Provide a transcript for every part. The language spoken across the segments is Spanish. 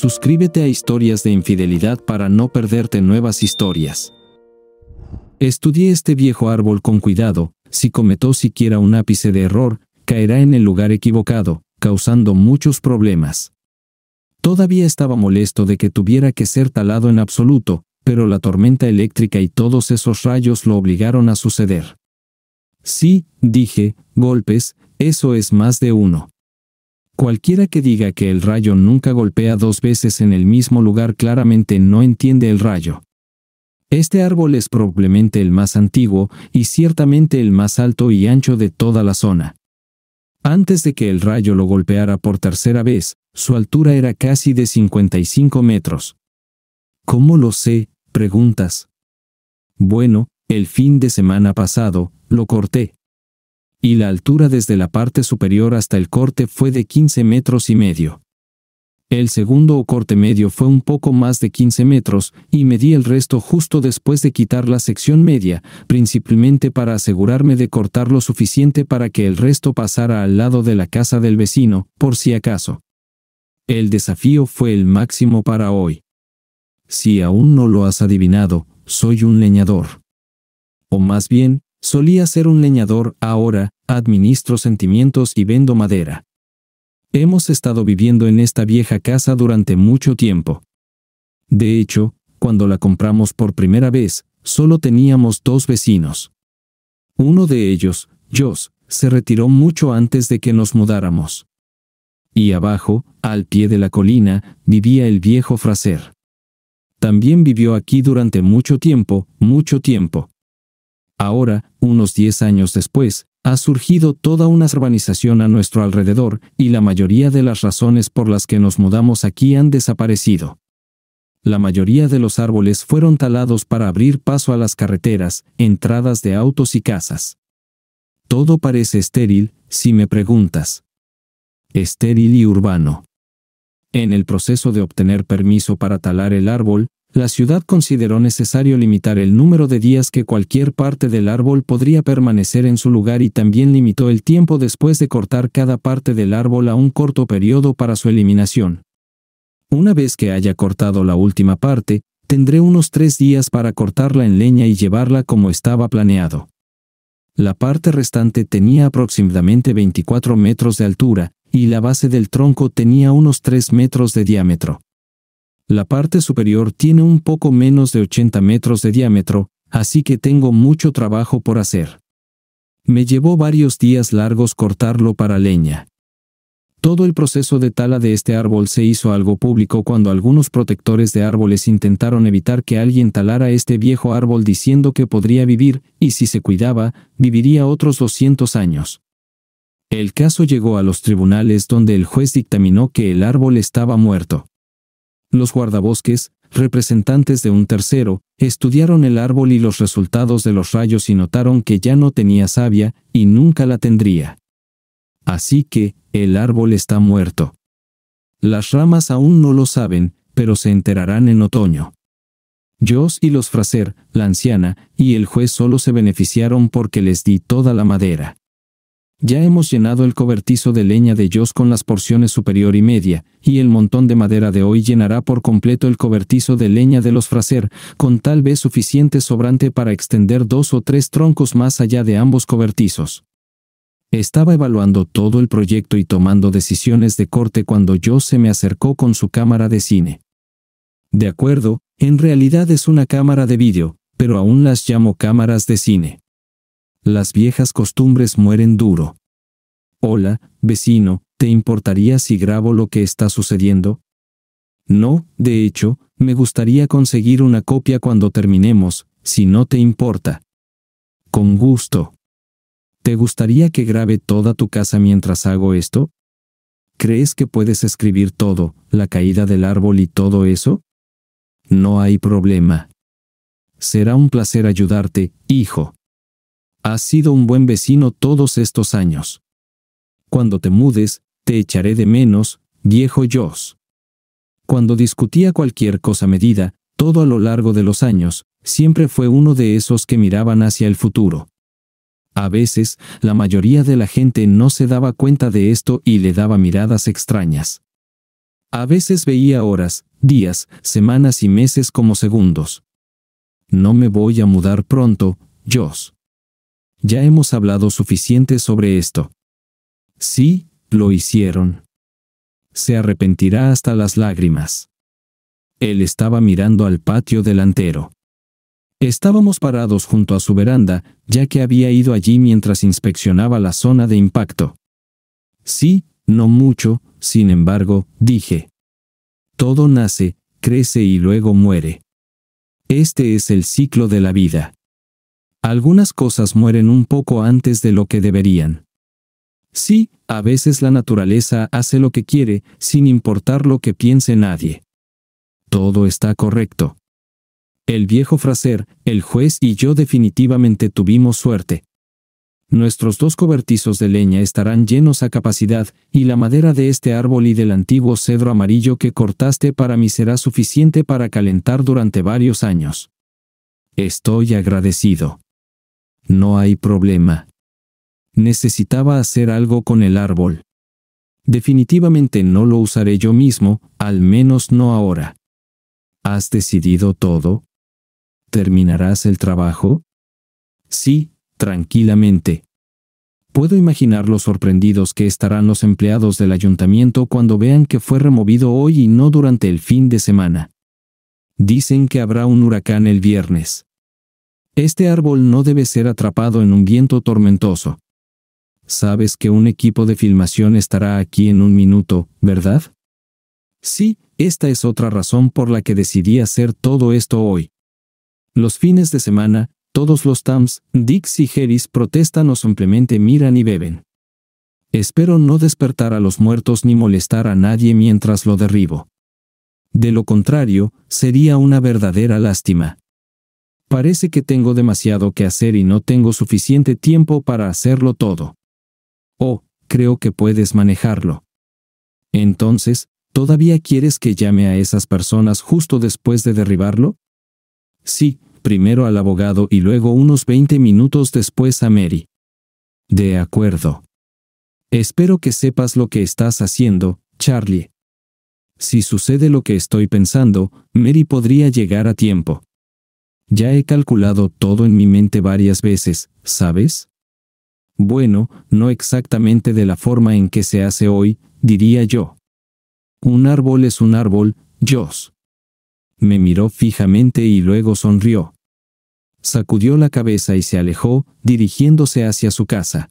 Suscríbete a Historias de Infidelidad para no perderte nuevas historias. Estudié este viejo árbol con cuidado, si cometó siquiera un ápice de error, caerá en el lugar equivocado, causando muchos problemas. Todavía estaba molesto de que tuviera que ser talado en absoluto, pero la tormenta eléctrica y todos esos rayos lo obligaron a suceder. Sí, dije, golpes, eso es más de uno. Cualquiera que diga que el rayo nunca golpea dos veces en el mismo lugar claramente no entiende el rayo. Este árbol es probablemente el más antiguo y ciertamente el más alto y ancho de toda la zona. Antes de que el rayo lo golpeara por tercera vez, su altura era casi de 55 metros. ¿Cómo lo sé? preguntas. Bueno, el fin de semana pasado, lo corté y la altura desde la parte superior hasta el corte fue de 15 metros y medio. El segundo o corte medio fue un poco más de 15 metros, y medí el resto justo después de quitar la sección media, principalmente para asegurarme de cortar lo suficiente para que el resto pasara al lado de la casa del vecino, por si acaso. El desafío fue el máximo para hoy. Si aún no lo has adivinado, soy un leñador. O más bien, solía ser un leñador, ahora, administro sentimientos y vendo madera. Hemos estado viviendo en esta vieja casa durante mucho tiempo. De hecho, cuando la compramos por primera vez, solo teníamos dos vecinos. Uno de ellos, Jos, se retiró mucho antes de que nos mudáramos. Y abajo, al pie de la colina, vivía el viejo Fraser. También vivió aquí durante mucho tiempo, mucho tiempo. Ahora, unos diez años después, ha surgido toda una urbanización a nuestro alrededor y la mayoría de las razones por las que nos mudamos aquí han desaparecido. La mayoría de los árboles fueron talados para abrir paso a las carreteras, entradas de autos y casas. Todo parece estéril, si me preguntas. Estéril y urbano. En el proceso de obtener permiso para talar el árbol, la ciudad consideró necesario limitar el número de días que cualquier parte del árbol podría permanecer en su lugar y también limitó el tiempo después de cortar cada parte del árbol a un corto periodo para su eliminación. Una vez que haya cortado la última parte, tendré unos tres días para cortarla en leña y llevarla como estaba planeado. La parte restante tenía aproximadamente 24 metros de altura, y la base del tronco tenía unos 3 metros de diámetro. La parte superior tiene un poco menos de 80 metros de diámetro, así que tengo mucho trabajo por hacer. Me llevó varios días largos cortarlo para leña. Todo el proceso de tala de este árbol se hizo algo público cuando algunos protectores de árboles intentaron evitar que alguien talara este viejo árbol diciendo que podría vivir, y si se cuidaba, viviría otros 200 años. El caso llegó a los tribunales donde el juez dictaminó que el árbol estaba muerto. Los guardabosques, representantes de un tercero, estudiaron el árbol y los resultados de los rayos y notaron que ya no tenía savia y nunca la tendría. Así que, el árbol está muerto. Las ramas aún no lo saben, pero se enterarán en otoño. Jos y los Fraser, la anciana, y el juez solo se beneficiaron porque les di toda la madera. Ya hemos llenado el cobertizo de leña de Joss con las porciones superior y media, y el montón de madera de hoy llenará por completo el cobertizo de leña de los Fraser, con tal vez suficiente sobrante para extender dos o tres troncos más allá de ambos cobertizos. Estaba evaluando todo el proyecto y tomando decisiones de corte cuando Joss se me acercó con su cámara de cine. De acuerdo, en realidad es una cámara de vídeo, pero aún las llamo cámaras de cine. Las viejas costumbres mueren duro. Hola, vecino, ¿te importaría si grabo lo que está sucediendo? No, de hecho, me gustaría conseguir una copia cuando terminemos, si no te importa. Con gusto. ¿Te gustaría que grabe toda tu casa mientras hago esto? ¿Crees que puedes escribir todo, la caída del árbol y todo eso? No hay problema. Será un placer ayudarte, hijo. Has sido un buen vecino todos estos años. Cuando te mudes, te echaré de menos, viejo Yos. Cuando discutía cualquier cosa medida, todo a lo largo de los años, siempre fue uno de esos que miraban hacia el futuro. A veces, la mayoría de la gente no se daba cuenta de esto y le daba miradas extrañas. A veces veía horas, días, semanas y meses como segundos. No me voy a mudar pronto, Jos. Ya hemos hablado suficiente sobre esto. Sí, lo hicieron. Se arrepentirá hasta las lágrimas. Él estaba mirando al patio delantero. Estábamos parados junto a su veranda, ya que había ido allí mientras inspeccionaba la zona de impacto. Sí, no mucho, sin embargo, dije. Todo nace, crece y luego muere. Este es el ciclo de la vida. Algunas cosas mueren un poco antes de lo que deberían. Sí, a veces la naturaleza hace lo que quiere, sin importar lo que piense nadie. Todo está correcto. El viejo fraser, el juez y yo definitivamente tuvimos suerte. Nuestros dos cobertizos de leña estarán llenos a capacidad, y la madera de este árbol y del antiguo cedro amarillo que cortaste para mí será suficiente para calentar durante varios años. Estoy agradecido no hay problema. Necesitaba hacer algo con el árbol. Definitivamente no lo usaré yo mismo, al menos no ahora. ¿Has decidido todo? ¿Terminarás el trabajo? Sí, tranquilamente. Puedo imaginar lo sorprendidos que estarán los empleados del ayuntamiento cuando vean que fue removido hoy y no durante el fin de semana. Dicen que habrá un huracán el viernes. Este árbol no debe ser atrapado en un viento tormentoso. Sabes que un equipo de filmación estará aquí en un minuto, ¿verdad? Sí, esta es otra razón por la que decidí hacer todo esto hoy. Los fines de semana, todos los Tams, Dix y Harris protestan o simplemente miran y beben. Espero no despertar a los muertos ni molestar a nadie mientras lo derribo. De lo contrario, sería una verdadera lástima. Parece que tengo demasiado que hacer y no tengo suficiente tiempo para hacerlo todo. Oh, creo que puedes manejarlo. Entonces, ¿todavía quieres que llame a esas personas justo después de derribarlo? Sí, primero al abogado y luego unos 20 minutos después a Mary. De acuerdo. Espero que sepas lo que estás haciendo, Charlie. Si sucede lo que estoy pensando, Mary podría llegar a tiempo. Ya he calculado todo en mi mente varias veces, ¿sabes? Bueno, no exactamente de la forma en que se hace hoy, diría yo. Un árbol es un árbol, Dios. Me miró fijamente y luego sonrió. Sacudió la cabeza y se alejó, dirigiéndose hacia su casa.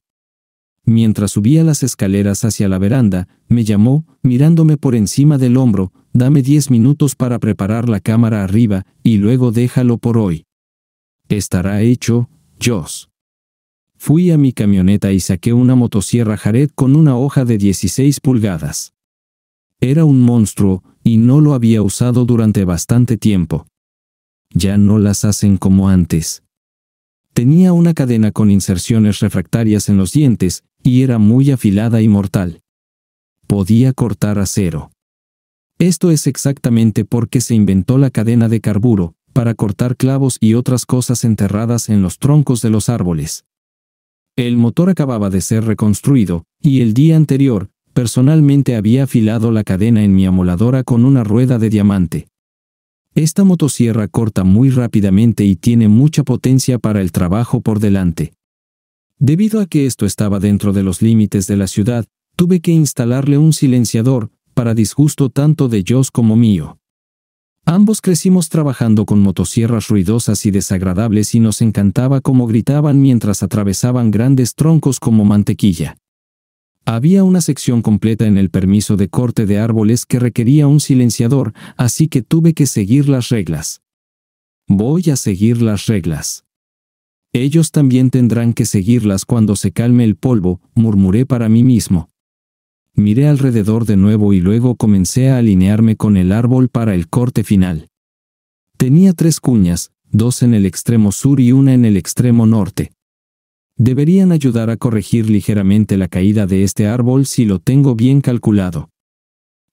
Mientras subía las escaleras hacia la veranda, me llamó, mirándome por encima del hombro, dame 10 minutos para preparar la cámara arriba, y luego déjalo por hoy. Estará hecho, Joss. Fui a mi camioneta y saqué una motosierra Jared con una hoja de 16 pulgadas. Era un monstruo, y no lo había usado durante bastante tiempo. Ya no las hacen como antes. Tenía una cadena con inserciones refractarias en los dientes, y era muy afilada y mortal. Podía cortar acero. Esto es exactamente porque se inventó la cadena de carburo, para cortar clavos y otras cosas enterradas en los troncos de los árboles. El motor acababa de ser reconstruido, y el día anterior, personalmente había afilado la cadena en mi amoladora con una rueda de diamante. Esta motosierra corta muy rápidamente y tiene mucha potencia para el trabajo por delante. Debido a que esto estaba dentro de los límites de la ciudad, tuve que instalarle un silenciador, para disgusto tanto de Dios como mío. Ambos crecimos trabajando con motosierras ruidosas y desagradables y nos encantaba cómo gritaban mientras atravesaban grandes troncos como mantequilla. Había una sección completa en el permiso de corte de árboles que requería un silenciador, así que tuve que seguir las reglas. Voy a seguir las reglas. Ellos también tendrán que seguirlas cuando se calme el polvo, murmuré para mí mismo miré alrededor de nuevo y luego comencé a alinearme con el árbol para el corte final. Tenía tres cuñas, dos en el extremo sur y una en el extremo norte. Deberían ayudar a corregir ligeramente la caída de este árbol si lo tengo bien calculado.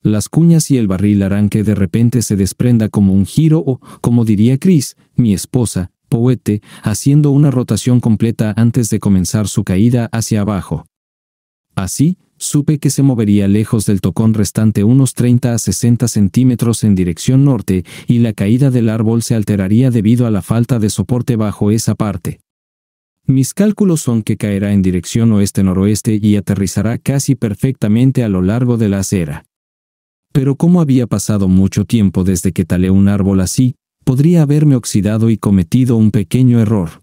Las cuñas y el barril harán que de repente se desprenda como un giro o, como diría Chris, mi esposa, Poete, haciendo una rotación completa antes de comenzar su caída hacia abajo. Así, supe que se movería lejos del tocón restante unos 30 a 60 centímetros en dirección norte y la caída del árbol se alteraría debido a la falta de soporte bajo esa parte. Mis cálculos son que caerá en dirección oeste-noroeste y aterrizará casi perfectamente a lo largo de la acera. Pero como había pasado mucho tiempo desde que talé un árbol así, podría haberme oxidado y cometido un pequeño error.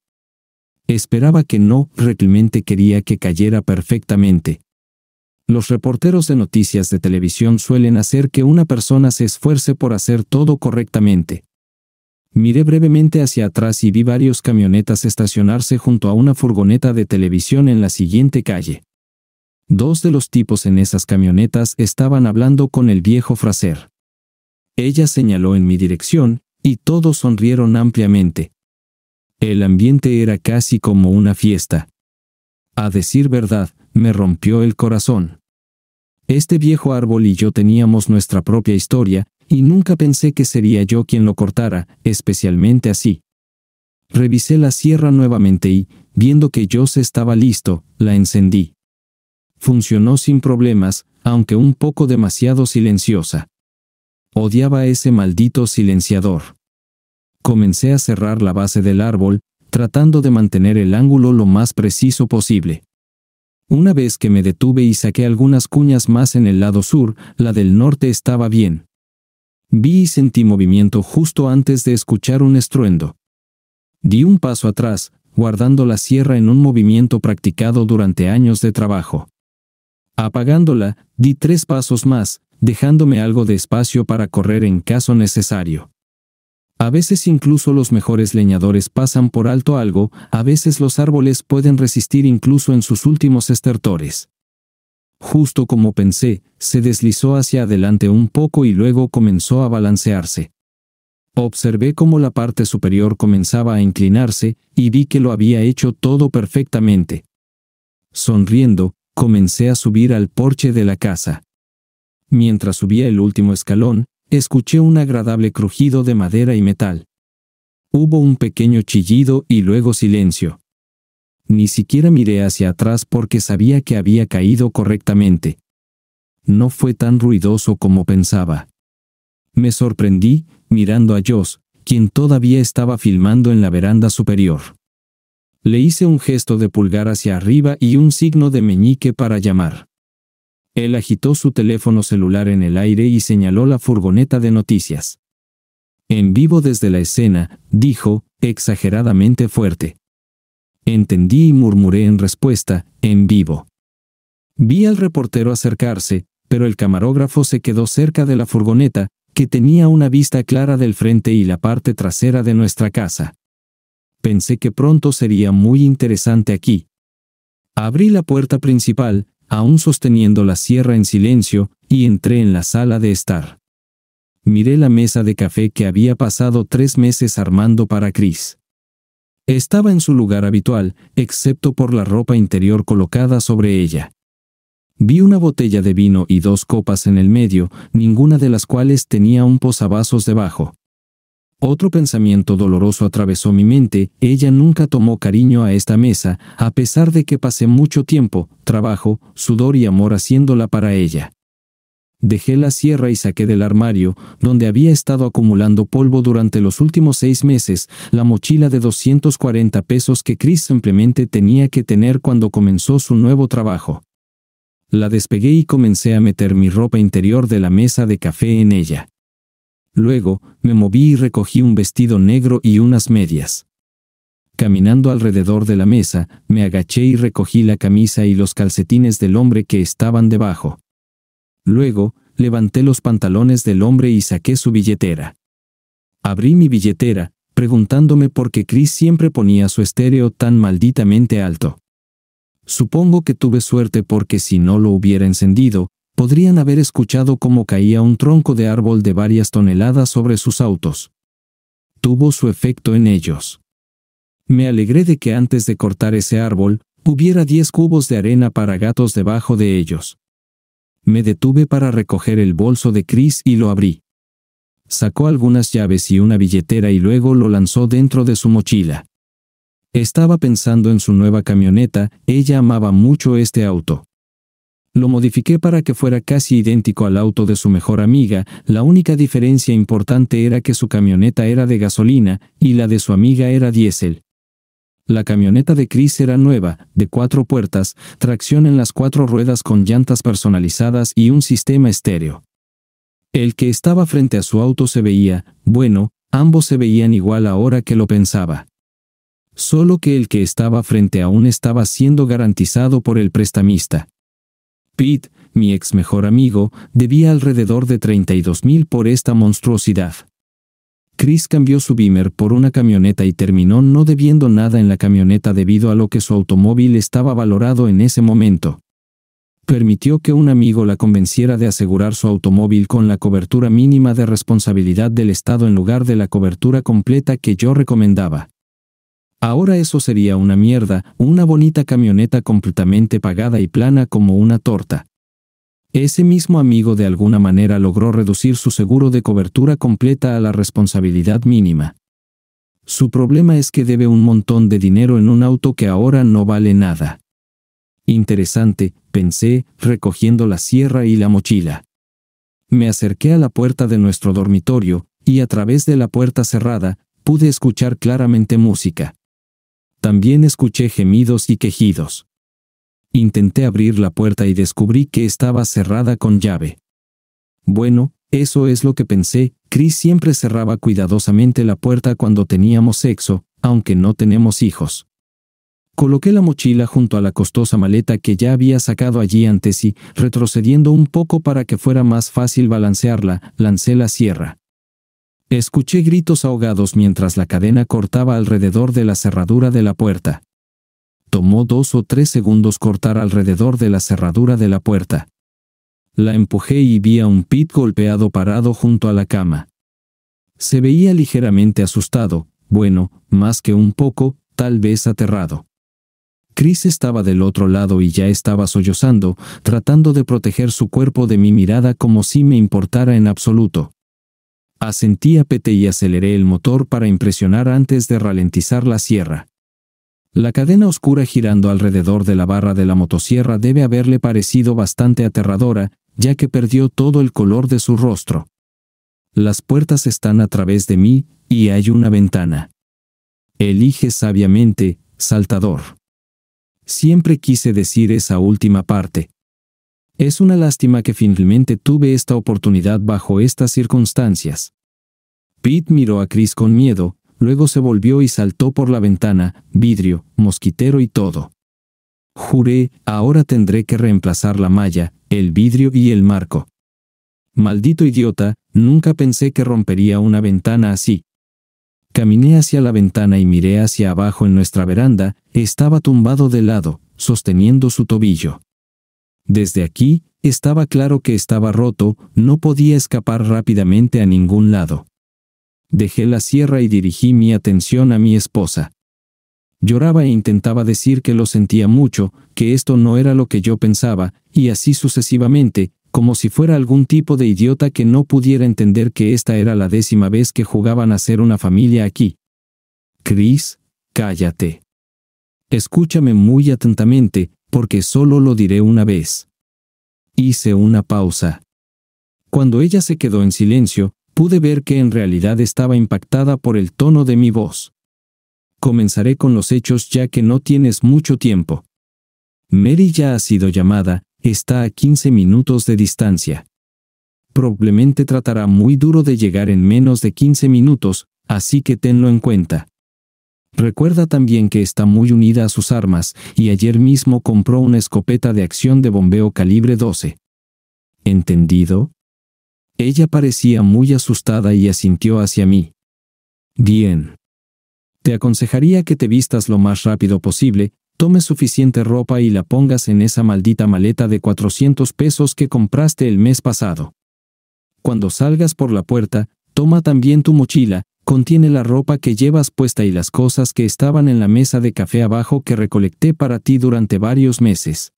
Esperaba que no, realmente quería que cayera perfectamente, los reporteros de noticias de televisión suelen hacer que una persona se esfuerce por hacer todo correctamente. Miré brevemente hacia atrás y vi varios camionetas estacionarse junto a una furgoneta de televisión en la siguiente calle. Dos de los tipos en esas camionetas estaban hablando con el viejo Fraser. Ella señaló en mi dirección, y todos sonrieron ampliamente. El ambiente era casi como una fiesta. A decir verdad, me rompió el corazón. Este viejo árbol y yo teníamos nuestra propia historia, y nunca pensé que sería yo quien lo cortara, especialmente así. Revisé la sierra nuevamente y, viendo que yo se estaba listo, la encendí. Funcionó sin problemas, aunque un poco demasiado silenciosa. Odiaba ese maldito silenciador. Comencé a cerrar la base del árbol, tratando de mantener el ángulo lo más preciso posible. Una vez que me detuve y saqué algunas cuñas más en el lado sur, la del norte estaba bien. Vi y sentí movimiento justo antes de escuchar un estruendo. Di un paso atrás, guardando la sierra en un movimiento practicado durante años de trabajo. Apagándola, di tres pasos más, dejándome algo de espacio para correr en caso necesario. A veces incluso los mejores leñadores pasan por alto algo, a veces los árboles pueden resistir incluso en sus últimos estertores. Justo como pensé, se deslizó hacia adelante un poco y luego comenzó a balancearse. Observé cómo la parte superior comenzaba a inclinarse, y vi que lo había hecho todo perfectamente. Sonriendo, comencé a subir al porche de la casa. Mientras subía el último escalón, Escuché un agradable crujido de madera y metal. Hubo un pequeño chillido y luego silencio. Ni siquiera miré hacia atrás porque sabía que había caído correctamente. No fue tan ruidoso como pensaba. Me sorprendí, mirando a Joss, quien todavía estaba filmando en la veranda superior. Le hice un gesto de pulgar hacia arriba y un signo de meñique para llamar. Él agitó su teléfono celular en el aire y señaló la furgoneta de noticias. En vivo desde la escena, dijo, exageradamente fuerte. Entendí y murmuré en respuesta, en vivo. Vi al reportero acercarse, pero el camarógrafo se quedó cerca de la furgoneta, que tenía una vista clara del frente y la parte trasera de nuestra casa. Pensé que pronto sería muy interesante aquí. Abrí la puerta principal, aún sosteniendo la sierra en silencio, y entré en la sala de estar. Miré la mesa de café que había pasado tres meses armando para Chris. Estaba en su lugar habitual, excepto por la ropa interior colocada sobre ella. Vi una botella de vino y dos copas en el medio, ninguna de las cuales tenía un posavasos debajo. Otro pensamiento doloroso atravesó mi mente, ella nunca tomó cariño a esta mesa, a pesar de que pasé mucho tiempo, trabajo, sudor y amor haciéndola para ella. Dejé la sierra y saqué del armario, donde había estado acumulando polvo durante los últimos seis meses, la mochila de 240 pesos que Chris simplemente tenía que tener cuando comenzó su nuevo trabajo. La despegué y comencé a meter mi ropa interior de la mesa de café en ella. Luego, me moví y recogí un vestido negro y unas medias. Caminando alrededor de la mesa, me agaché y recogí la camisa y los calcetines del hombre que estaban debajo. Luego, levanté los pantalones del hombre y saqué su billetera. Abrí mi billetera, preguntándome por qué Chris siempre ponía su estéreo tan malditamente alto. Supongo que tuve suerte porque si no lo hubiera encendido, podrían haber escuchado cómo caía un tronco de árbol de varias toneladas sobre sus autos. Tuvo su efecto en ellos. Me alegré de que antes de cortar ese árbol, hubiera diez cubos de arena para gatos debajo de ellos. Me detuve para recoger el bolso de Chris y lo abrí. Sacó algunas llaves y una billetera y luego lo lanzó dentro de su mochila. Estaba pensando en su nueva camioneta, ella amaba mucho este auto. Lo modifiqué para que fuera casi idéntico al auto de su mejor amiga, la única diferencia importante era que su camioneta era de gasolina y la de su amiga era diésel. La camioneta de Chris era nueva, de cuatro puertas, tracción en las cuatro ruedas con llantas personalizadas y un sistema estéreo. El que estaba frente a su auto se veía, bueno, ambos se veían igual ahora que lo pensaba. Solo que el que estaba frente aún estaba siendo garantizado por el prestamista. Pete, mi ex mejor amigo, debía alrededor de 32 mil por esta monstruosidad. Chris cambió su Beamer por una camioneta y terminó no debiendo nada en la camioneta debido a lo que su automóvil estaba valorado en ese momento. Permitió que un amigo la convenciera de asegurar su automóvil con la cobertura mínima de responsabilidad del Estado en lugar de la cobertura completa que yo recomendaba. Ahora eso sería una mierda, una bonita camioneta completamente pagada y plana como una torta. Ese mismo amigo de alguna manera logró reducir su seguro de cobertura completa a la responsabilidad mínima. Su problema es que debe un montón de dinero en un auto que ahora no vale nada. Interesante, pensé, recogiendo la sierra y la mochila. Me acerqué a la puerta de nuestro dormitorio, y a través de la puerta cerrada, pude escuchar claramente música. También escuché gemidos y quejidos. Intenté abrir la puerta y descubrí que estaba cerrada con llave. Bueno, eso es lo que pensé, Chris siempre cerraba cuidadosamente la puerta cuando teníamos sexo, aunque no tenemos hijos. Coloqué la mochila junto a la costosa maleta que ya había sacado allí antes y, retrocediendo un poco para que fuera más fácil balancearla, lancé la sierra. Escuché gritos ahogados mientras la cadena cortaba alrededor de la cerradura de la puerta. Tomó dos o tres segundos cortar alrededor de la cerradura de la puerta. La empujé y vi a un pit golpeado parado junto a la cama. Se veía ligeramente asustado, bueno, más que un poco, tal vez aterrado. Chris estaba del otro lado y ya estaba sollozando, tratando de proteger su cuerpo de mi mirada como si me importara en absoluto. Asentí a Pete y aceleré el motor para impresionar antes de ralentizar la sierra. La cadena oscura girando alrededor de la barra de la motosierra debe haberle parecido bastante aterradora, ya que perdió todo el color de su rostro. Las puertas están a través de mí, y hay una ventana. Elige sabiamente, saltador. Siempre quise decir esa última parte, es una lástima que finalmente tuve esta oportunidad bajo estas circunstancias. Pete miró a Chris con miedo, luego se volvió y saltó por la ventana, vidrio, mosquitero y todo. Juré, ahora tendré que reemplazar la malla, el vidrio y el marco. Maldito idiota, nunca pensé que rompería una ventana así. Caminé hacia la ventana y miré hacia abajo en nuestra veranda, estaba tumbado de lado, sosteniendo su tobillo. Desde aquí, estaba claro que estaba roto, no podía escapar rápidamente a ningún lado. Dejé la sierra y dirigí mi atención a mi esposa. Lloraba e intentaba decir que lo sentía mucho, que esto no era lo que yo pensaba, y así sucesivamente, como si fuera algún tipo de idiota que no pudiera entender que esta era la décima vez que jugaban a ser una familia aquí. Chris, cállate. Escúchame muy atentamente, porque solo lo diré una vez. Hice una pausa. Cuando ella se quedó en silencio, pude ver que en realidad estaba impactada por el tono de mi voz. Comenzaré con los hechos ya que no tienes mucho tiempo. Mary ya ha sido llamada, está a 15 minutos de distancia. Probablemente tratará muy duro de llegar en menos de 15 minutos, así que tenlo en cuenta. Recuerda también que está muy unida a sus armas y ayer mismo compró una escopeta de acción de bombeo calibre 12. ¿Entendido? Ella parecía muy asustada y asintió hacia mí. Bien. Te aconsejaría que te vistas lo más rápido posible, tome suficiente ropa y la pongas en esa maldita maleta de 400 pesos que compraste el mes pasado. Cuando salgas por la puerta, toma también tu mochila, Contiene la ropa que llevas puesta y las cosas que estaban en la mesa de café abajo que recolecté para ti durante varios meses.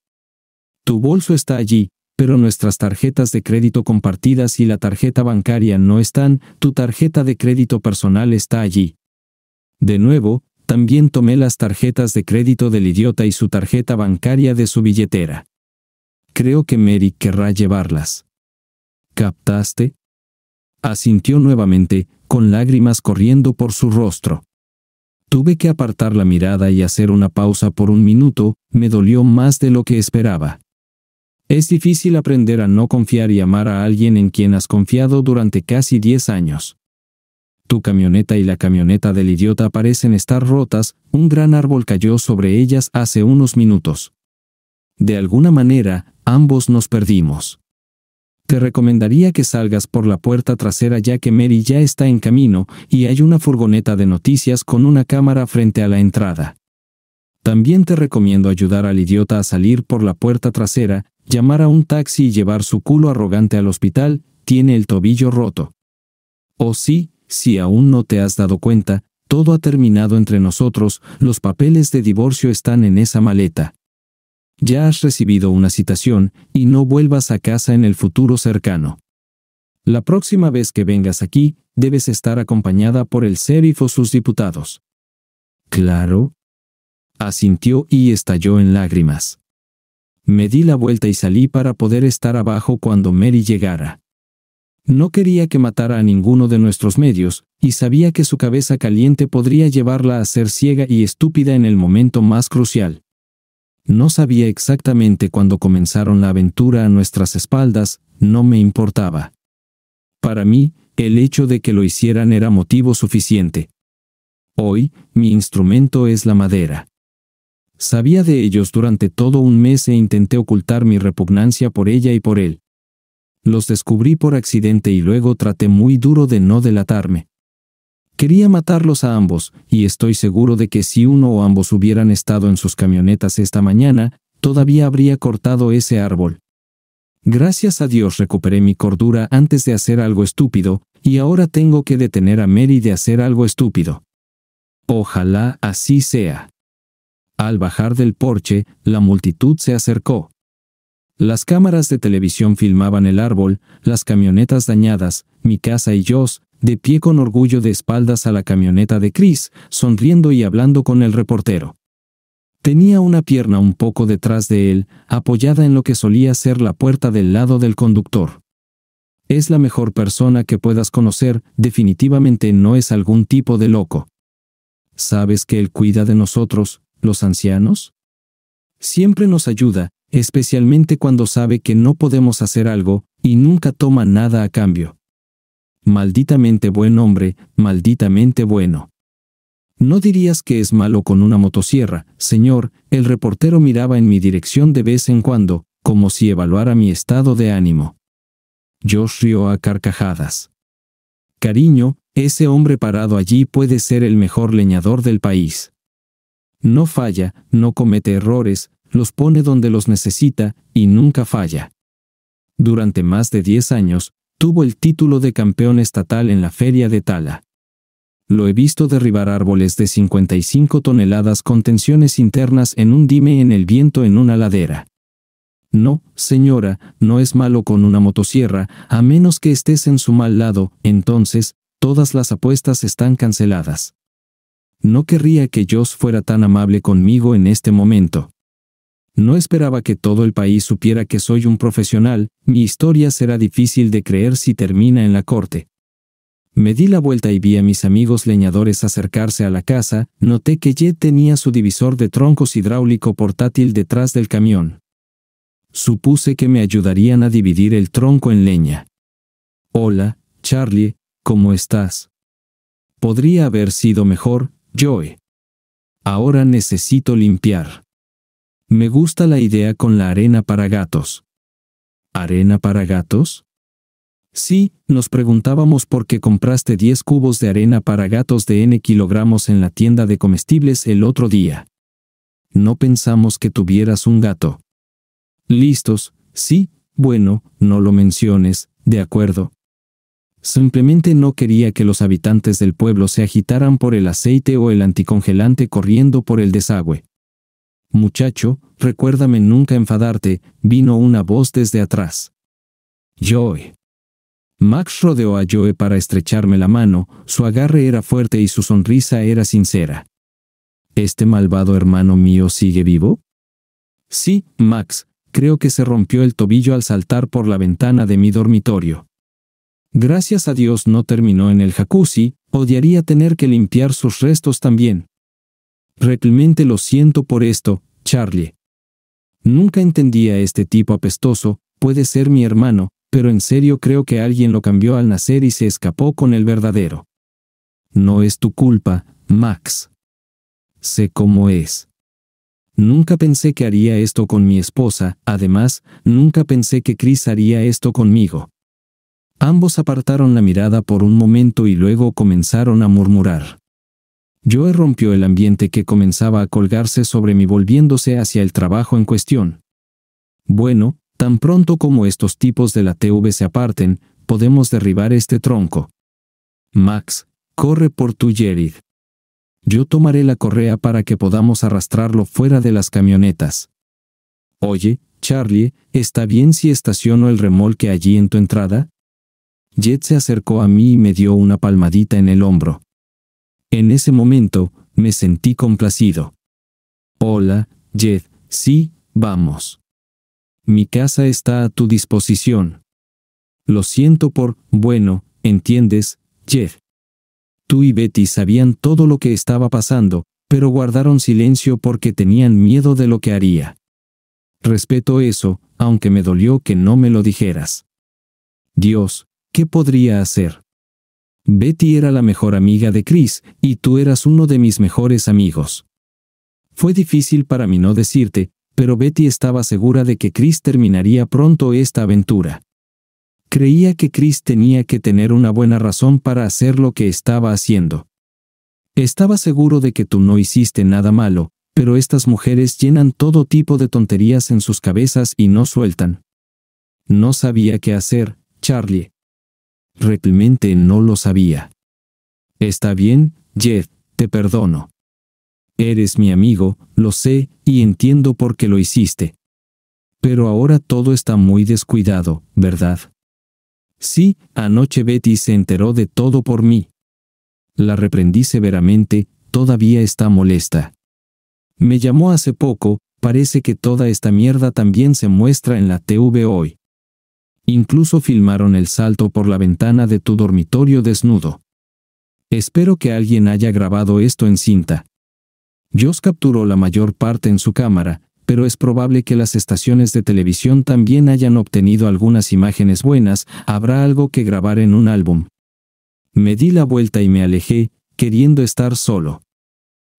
Tu bolso está allí, pero nuestras tarjetas de crédito compartidas y la tarjeta bancaria no están, tu tarjeta de crédito personal está allí. De nuevo, también tomé las tarjetas de crédito del idiota y su tarjeta bancaria de su billetera. Creo que Mary querrá llevarlas. ¿Captaste? Asintió nuevamente, con lágrimas corriendo por su rostro. Tuve que apartar la mirada y hacer una pausa por un minuto, me dolió más de lo que esperaba. Es difícil aprender a no confiar y amar a alguien en quien has confiado durante casi diez años. Tu camioneta y la camioneta del idiota parecen estar rotas, un gran árbol cayó sobre ellas hace unos minutos. De alguna manera, ambos nos perdimos. Te recomendaría que salgas por la puerta trasera ya que Mary ya está en camino y hay una furgoneta de noticias con una cámara frente a la entrada. También te recomiendo ayudar al idiota a salir por la puerta trasera, llamar a un taxi y llevar su culo arrogante al hospital, tiene el tobillo roto. O oh, sí, si aún no te has dado cuenta, todo ha terminado entre nosotros, los papeles de divorcio están en esa maleta ya has recibido una citación y no vuelvas a casa en el futuro cercano. La próxima vez que vengas aquí, debes estar acompañada por el sheriff o sus diputados. Claro. Asintió y estalló en lágrimas. Me di la vuelta y salí para poder estar abajo cuando Mary llegara. No quería que matara a ninguno de nuestros medios, y sabía que su cabeza caliente podría llevarla a ser ciega y estúpida en el momento más crucial. No sabía exactamente cuándo comenzaron la aventura a nuestras espaldas, no me importaba. Para mí, el hecho de que lo hicieran era motivo suficiente. Hoy, mi instrumento es la madera. Sabía de ellos durante todo un mes e intenté ocultar mi repugnancia por ella y por él. Los descubrí por accidente y luego traté muy duro de no delatarme. Quería matarlos a ambos, y estoy seguro de que si uno o ambos hubieran estado en sus camionetas esta mañana, todavía habría cortado ese árbol. Gracias a Dios recuperé mi cordura antes de hacer algo estúpido, y ahora tengo que detener a Mary de hacer algo estúpido. Ojalá así sea. Al bajar del porche, la multitud se acercó. Las cámaras de televisión filmaban el árbol, las camionetas dañadas, mi casa y yo, de pie con orgullo de espaldas a la camioneta de Chris, sonriendo y hablando con el reportero. Tenía una pierna un poco detrás de él, apoyada en lo que solía ser la puerta del lado del conductor. Es la mejor persona que puedas conocer, definitivamente no es algún tipo de loco. ¿Sabes que él cuida de nosotros, los ancianos? Siempre nos ayuda, especialmente cuando sabe que no podemos hacer algo, y nunca toma nada a cambio malditamente buen hombre, malditamente bueno. No dirías que es malo con una motosierra, señor, el reportero miraba en mi dirección de vez en cuando, como si evaluara mi estado de ánimo. yo rió a carcajadas. Cariño, ese hombre parado allí puede ser el mejor leñador del país. No falla, no comete errores, los pone donde los necesita, y nunca falla. Durante más de diez años, tuvo el título de campeón estatal en la feria de Tala. Lo he visto derribar árboles de 55 toneladas con tensiones internas en un dime en el viento en una ladera. No, señora, no es malo con una motosierra, a menos que estés en su mal lado, entonces, todas las apuestas están canceladas. No querría que Dios fuera tan amable conmigo en este momento. No esperaba que todo el país supiera que soy un profesional, mi historia será difícil de creer si termina en la corte. Me di la vuelta y vi a mis amigos leñadores acercarse a la casa, noté que Jet tenía su divisor de troncos hidráulico portátil detrás del camión. Supuse que me ayudarían a dividir el tronco en leña. Hola, Charlie, ¿cómo estás? Podría haber sido mejor, Joe. Ahora necesito limpiar. Me gusta la idea con la arena para gatos. ¿Arena para gatos? Sí, nos preguntábamos por qué compraste 10 cubos de arena para gatos de N kilogramos en la tienda de comestibles el otro día. No pensamos que tuvieras un gato. Listos, sí, bueno, no lo menciones, de acuerdo. Simplemente no quería que los habitantes del pueblo se agitaran por el aceite o el anticongelante corriendo por el desagüe. Muchacho, recuérdame nunca enfadarte, vino una voz desde atrás. Joe. Max rodeó a Joe para estrecharme la mano, su agarre era fuerte y su sonrisa era sincera. ¿Este malvado hermano mío sigue vivo? Sí, Max, creo que se rompió el tobillo al saltar por la ventana de mi dormitorio. Gracias a Dios no terminó en el jacuzzi, odiaría tener que limpiar sus restos también. Realmente lo siento por esto, Charlie. Nunca entendí a este tipo apestoso, puede ser mi hermano, pero en serio creo que alguien lo cambió al nacer y se escapó con el verdadero. No es tu culpa, Max. Sé cómo es. Nunca pensé que haría esto con mi esposa, además, nunca pensé que Chris haría esto conmigo. Ambos apartaron la mirada por un momento y luego comenzaron a murmurar. Yo rompió el ambiente que comenzaba a colgarse sobre mí volviéndose hacia el trabajo en cuestión. Bueno, tan pronto como estos tipos de la TV se aparten, podemos derribar este tronco. Max, corre por tu Jerry. Yo tomaré la correa para que podamos arrastrarlo fuera de las camionetas. Oye, Charlie, ¿está bien si estaciono el remolque allí en tu entrada? Jet se acercó a mí y me dio una palmadita en el hombro. En ese momento, me sentí complacido. Hola, Jed, sí, vamos. Mi casa está a tu disposición. Lo siento por, bueno, entiendes, Jed. Tú y Betty sabían todo lo que estaba pasando, pero guardaron silencio porque tenían miedo de lo que haría. Respeto eso, aunque me dolió que no me lo dijeras. Dios, ¿qué podría hacer? Betty era la mejor amiga de Chris, y tú eras uno de mis mejores amigos. Fue difícil para mí no decirte, pero Betty estaba segura de que Chris terminaría pronto esta aventura. Creía que Chris tenía que tener una buena razón para hacer lo que estaba haciendo. Estaba seguro de que tú no hiciste nada malo, pero estas mujeres llenan todo tipo de tonterías en sus cabezas y no sueltan. No sabía qué hacer, Charlie. Realmente no lo sabía. Está bien, jeff te perdono. Eres mi amigo, lo sé, y entiendo por qué lo hiciste. Pero ahora todo está muy descuidado, ¿verdad? Sí, anoche Betty se enteró de todo por mí. La reprendí severamente, todavía está molesta. Me llamó hace poco, parece que toda esta mierda también se muestra en la TV hoy. Incluso filmaron el salto por la ventana de tu dormitorio desnudo. Espero que alguien haya grabado esto en cinta. Joss capturó la mayor parte en su cámara, pero es probable que las estaciones de televisión también hayan obtenido algunas imágenes buenas, habrá algo que grabar en un álbum. Me di la vuelta y me alejé, queriendo estar solo.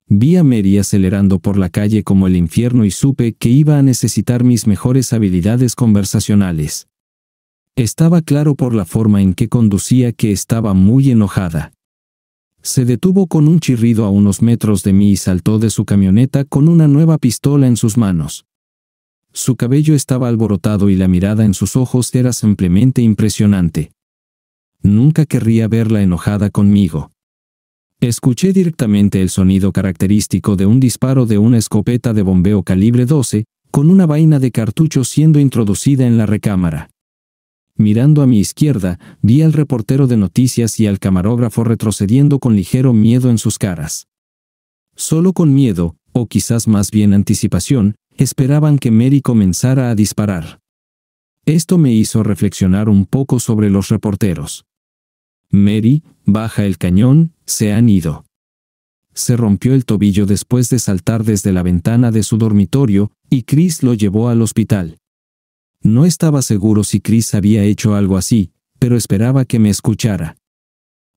Vi a Mary acelerando por la calle como el infierno y supe que iba a necesitar mis mejores habilidades conversacionales. Estaba claro por la forma en que conducía que estaba muy enojada. Se detuvo con un chirrido a unos metros de mí y saltó de su camioneta con una nueva pistola en sus manos. Su cabello estaba alborotado y la mirada en sus ojos era simplemente impresionante. Nunca querría verla enojada conmigo. Escuché directamente el sonido característico de un disparo de una escopeta de bombeo calibre 12, con una vaina de cartucho siendo introducida en la recámara. Mirando a mi izquierda, vi al reportero de noticias y al camarógrafo retrocediendo con ligero miedo en sus caras. Solo con miedo, o quizás más bien anticipación, esperaban que Mary comenzara a disparar. Esto me hizo reflexionar un poco sobre los reporteros. Mary, baja el cañón, se han ido. Se rompió el tobillo después de saltar desde la ventana de su dormitorio, y Chris lo llevó al hospital. No estaba seguro si Chris había hecho algo así, pero esperaba que me escuchara.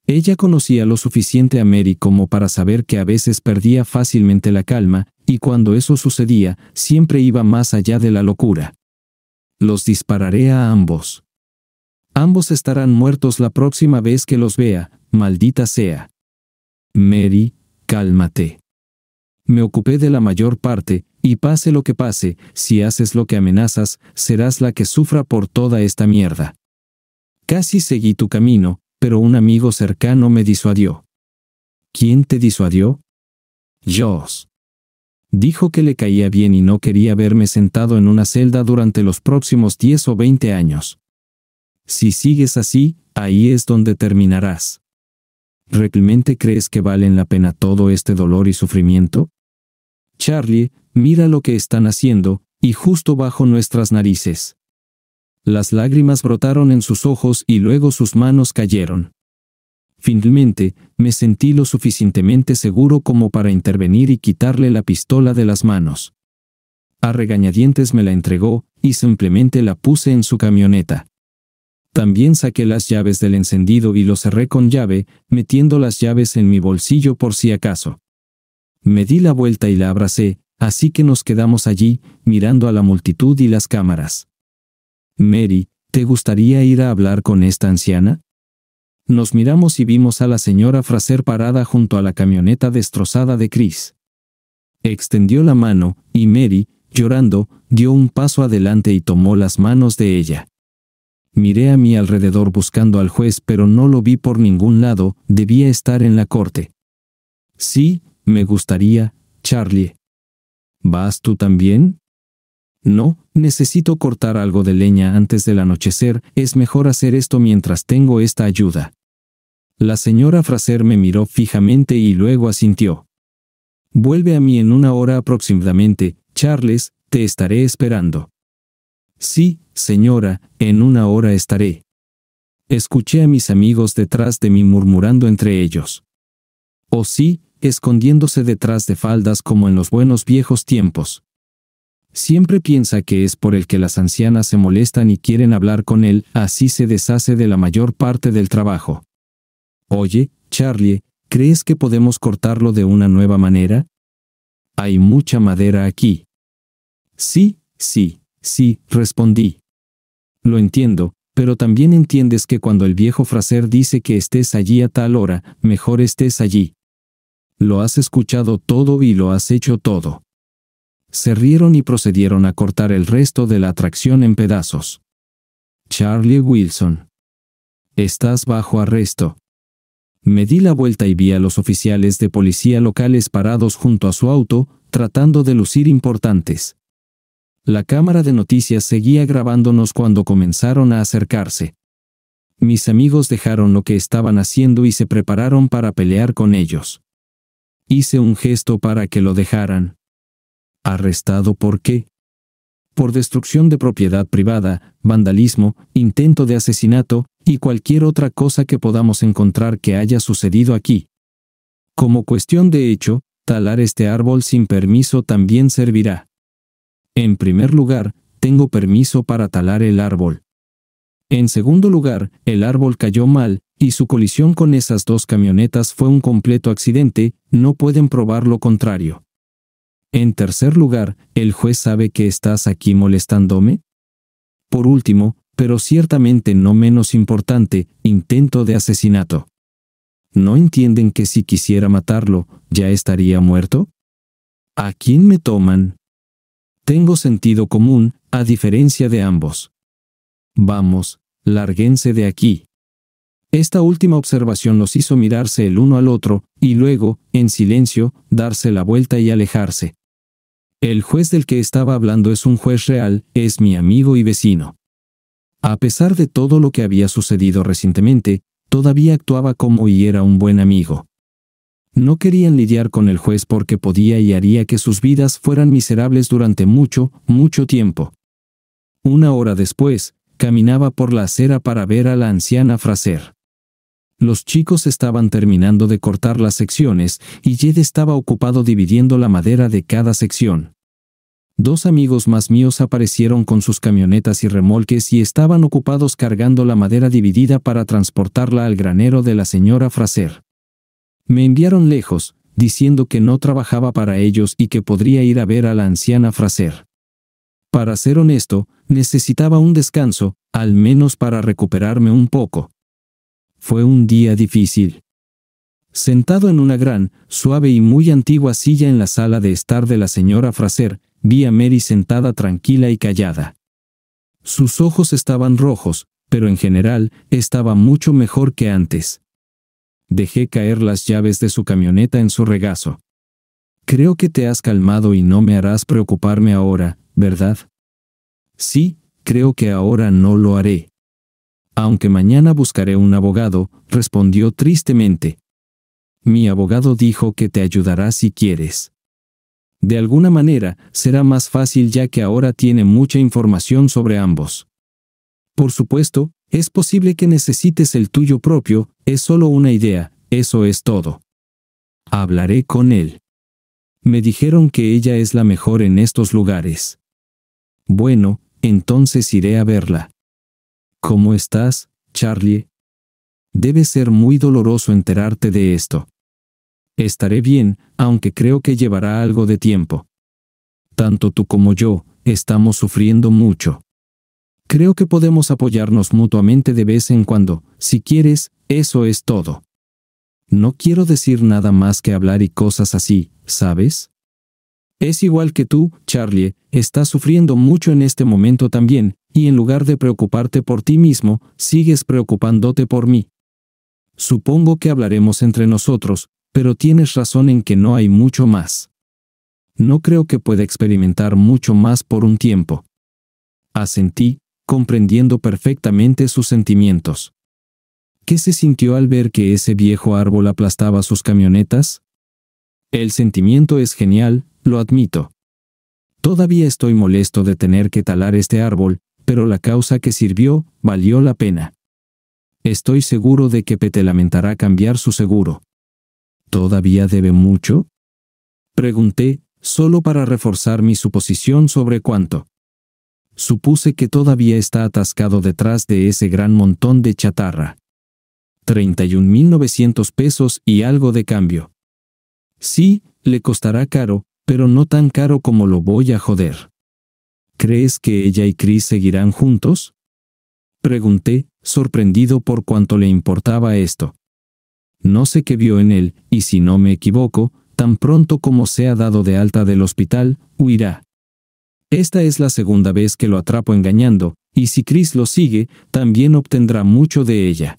Ella conocía lo suficiente a Mary como para saber que a veces perdía fácilmente la calma, y cuando eso sucedía, siempre iba más allá de la locura. Los dispararé a ambos. Ambos estarán muertos la próxima vez que los vea, maldita sea. Mary, cálmate. Me ocupé de la mayor parte, y pase lo que pase, si haces lo que amenazas, serás la que sufra por toda esta mierda. Casi seguí tu camino, pero un amigo cercano me disuadió. ¿Quién te disuadió? yo Dijo que le caía bien y no quería verme sentado en una celda durante los próximos 10 o 20 años. Si sigues así, ahí es donde terminarás. ¿Realmente crees que valen la pena todo este dolor y sufrimiento? Charlie, mira lo que están haciendo, y justo bajo nuestras narices. Las lágrimas brotaron en sus ojos y luego sus manos cayeron. Finalmente, me sentí lo suficientemente seguro como para intervenir y quitarle la pistola de las manos. A regañadientes me la entregó, y simplemente la puse en su camioneta. También saqué las llaves del encendido y lo cerré con llave, metiendo las llaves en mi bolsillo por si acaso. Me di la vuelta y la abracé, Así que nos quedamos allí, mirando a la multitud y las cámaras. Mary, ¿te gustaría ir a hablar con esta anciana? Nos miramos y vimos a la señora Fraser parada junto a la camioneta destrozada de Chris. Extendió la mano, y Mary, llorando, dio un paso adelante y tomó las manos de ella. Miré a mi alrededor buscando al juez, pero no lo vi por ningún lado, debía estar en la corte. Sí, me gustaría, Charlie. ¿Vas tú también? No, necesito cortar algo de leña antes del anochecer, es mejor hacer esto mientras tengo esta ayuda. La señora Fraser me miró fijamente y luego asintió. Vuelve a mí en una hora aproximadamente, Charles, te estaré esperando. Sí, señora, en una hora estaré. Escuché a mis amigos detrás de mí murmurando entre ellos. O sí, escondiéndose detrás de faldas como en los buenos viejos tiempos. Siempre piensa que es por el que las ancianas se molestan y quieren hablar con él, así se deshace de la mayor parte del trabajo. Oye, Charlie, ¿crees que podemos cortarlo de una nueva manera? Hay mucha madera aquí. Sí, sí, sí, respondí. Lo entiendo, pero también entiendes que cuando el viejo fraser dice que estés allí a tal hora, mejor estés allí. Lo has escuchado todo y lo has hecho todo. Se rieron y procedieron a cortar el resto de la atracción en pedazos. Charlie Wilson. Estás bajo arresto. Me di la vuelta y vi a los oficiales de policía locales parados junto a su auto, tratando de lucir importantes. La cámara de noticias seguía grabándonos cuando comenzaron a acercarse. Mis amigos dejaron lo que estaban haciendo y se prepararon para pelear con ellos. Hice un gesto para que lo dejaran. ¿Arrestado por qué? Por destrucción de propiedad privada, vandalismo, intento de asesinato, y cualquier otra cosa que podamos encontrar que haya sucedido aquí. Como cuestión de hecho, talar este árbol sin permiso también servirá. En primer lugar, tengo permiso para talar el árbol. En segundo lugar, el árbol cayó mal, y su colisión con esas dos camionetas fue un completo accidente, no pueden probar lo contrario. En tercer lugar, ¿el juez sabe que estás aquí molestándome? Por último, pero ciertamente no menos importante, intento de asesinato. ¿No entienden que si quisiera matarlo, ya estaría muerto? ¿A quién me toman? Tengo sentido común, a diferencia de ambos. Vamos, larguense de aquí. Esta última observación los hizo mirarse el uno al otro, y luego, en silencio, darse la vuelta y alejarse. El juez del que estaba hablando es un juez real, es mi amigo y vecino. A pesar de todo lo que había sucedido recientemente, todavía actuaba como y era un buen amigo. No querían lidiar con el juez porque podía y haría que sus vidas fueran miserables durante mucho, mucho tiempo. Una hora después, caminaba por la acera para ver a la anciana Fraser. Los chicos estaban terminando de cortar las secciones y Jed estaba ocupado dividiendo la madera de cada sección. Dos amigos más míos aparecieron con sus camionetas y remolques y estaban ocupados cargando la madera dividida para transportarla al granero de la señora Fraser. Me enviaron lejos, diciendo que no trabajaba para ellos y que podría ir a ver a la anciana Fraser. Para ser honesto, necesitaba un descanso, al menos para recuperarme un poco. Fue un día difícil. Sentado en una gran, suave y muy antigua silla en la sala de estar de la señora Fraser, vi a Mary sentada tranquila y callada. Sus ojos estaban rojos, pero en general estaba mucho mejor que antes. Dejé caer las llaves de su camioneta en su regazo. Creo que te has calmado y no me harás preocuparme ahora, ¿verdad? Sí, creo que ahora no lo haré. Aunque mañana buscaré un abogado, respondió tristemente. Mi abogado dijo que te ayudará si quieres. De alguna manera, será más fácil ya que ahora tiene mucha información sobre ambos. Por supuesto, es posible que necesites el tuyo propio, es solo una idea, eso es todo. Hablaré con él. Me dijeron que ella es la mejor en estos lugares. Bueno, entonces iré a verla. ¿Cómo estás, Charlie? Debe ser muy doloroso enterarte de esto. Estaré bien, aunque creo que llevará algo de tiempo. Tanto tú como yo, estamos sufriendo mucho. Creo que podemos apoyarnos mutuamente de vez en cuando, si quieres, eso es todo. No quiero decir nada más que hablar y cosas así, ¿sabes? Es igual que tú, Charlie, estás sufriendo mucho en este momento también, y en lugar de preocuparte por ti mismo, sigues preocupándote por mí. Supongo que hablaremos entre nosotros, pero tienes razón en que no hay mucho más. No creo que pueda experimentar mucho más por un tiempo. Asentí, comprendiendo perfectamente sus sentimientos. ¿Qué se sintió al ver que ese viejo árbol aplastaba sus camionetas? El sentimiento es genial, lo admito. Todavía estoy molesto de tener que talar este árbol, pero la causa que sirvió, valió la pena. Estoy seguro de que Pete lamentará cambiar su seguro. ¿Todavía debe mucho? Pregunté, solo para reforzar mi suposición sobre cuánto. Supuse que todavía está atascado detrás de ese gran montón de chatarra. 31.900 pesos y algo de cambio. Sí, le costará caro, pero no tan caro como lo voy a joder. ¿Crees que ella y Chris seguirán juntos? Pregunté, sorprendido por cuánto le importaba esto. No sé qué vio en él, y si no me equivoco, tan pronto como sea dado de alta del hospital, huirá. Esta es la segunda vez que lo atrapo engañando, y si Chris lo sigue, también obtendrá mucho de ella.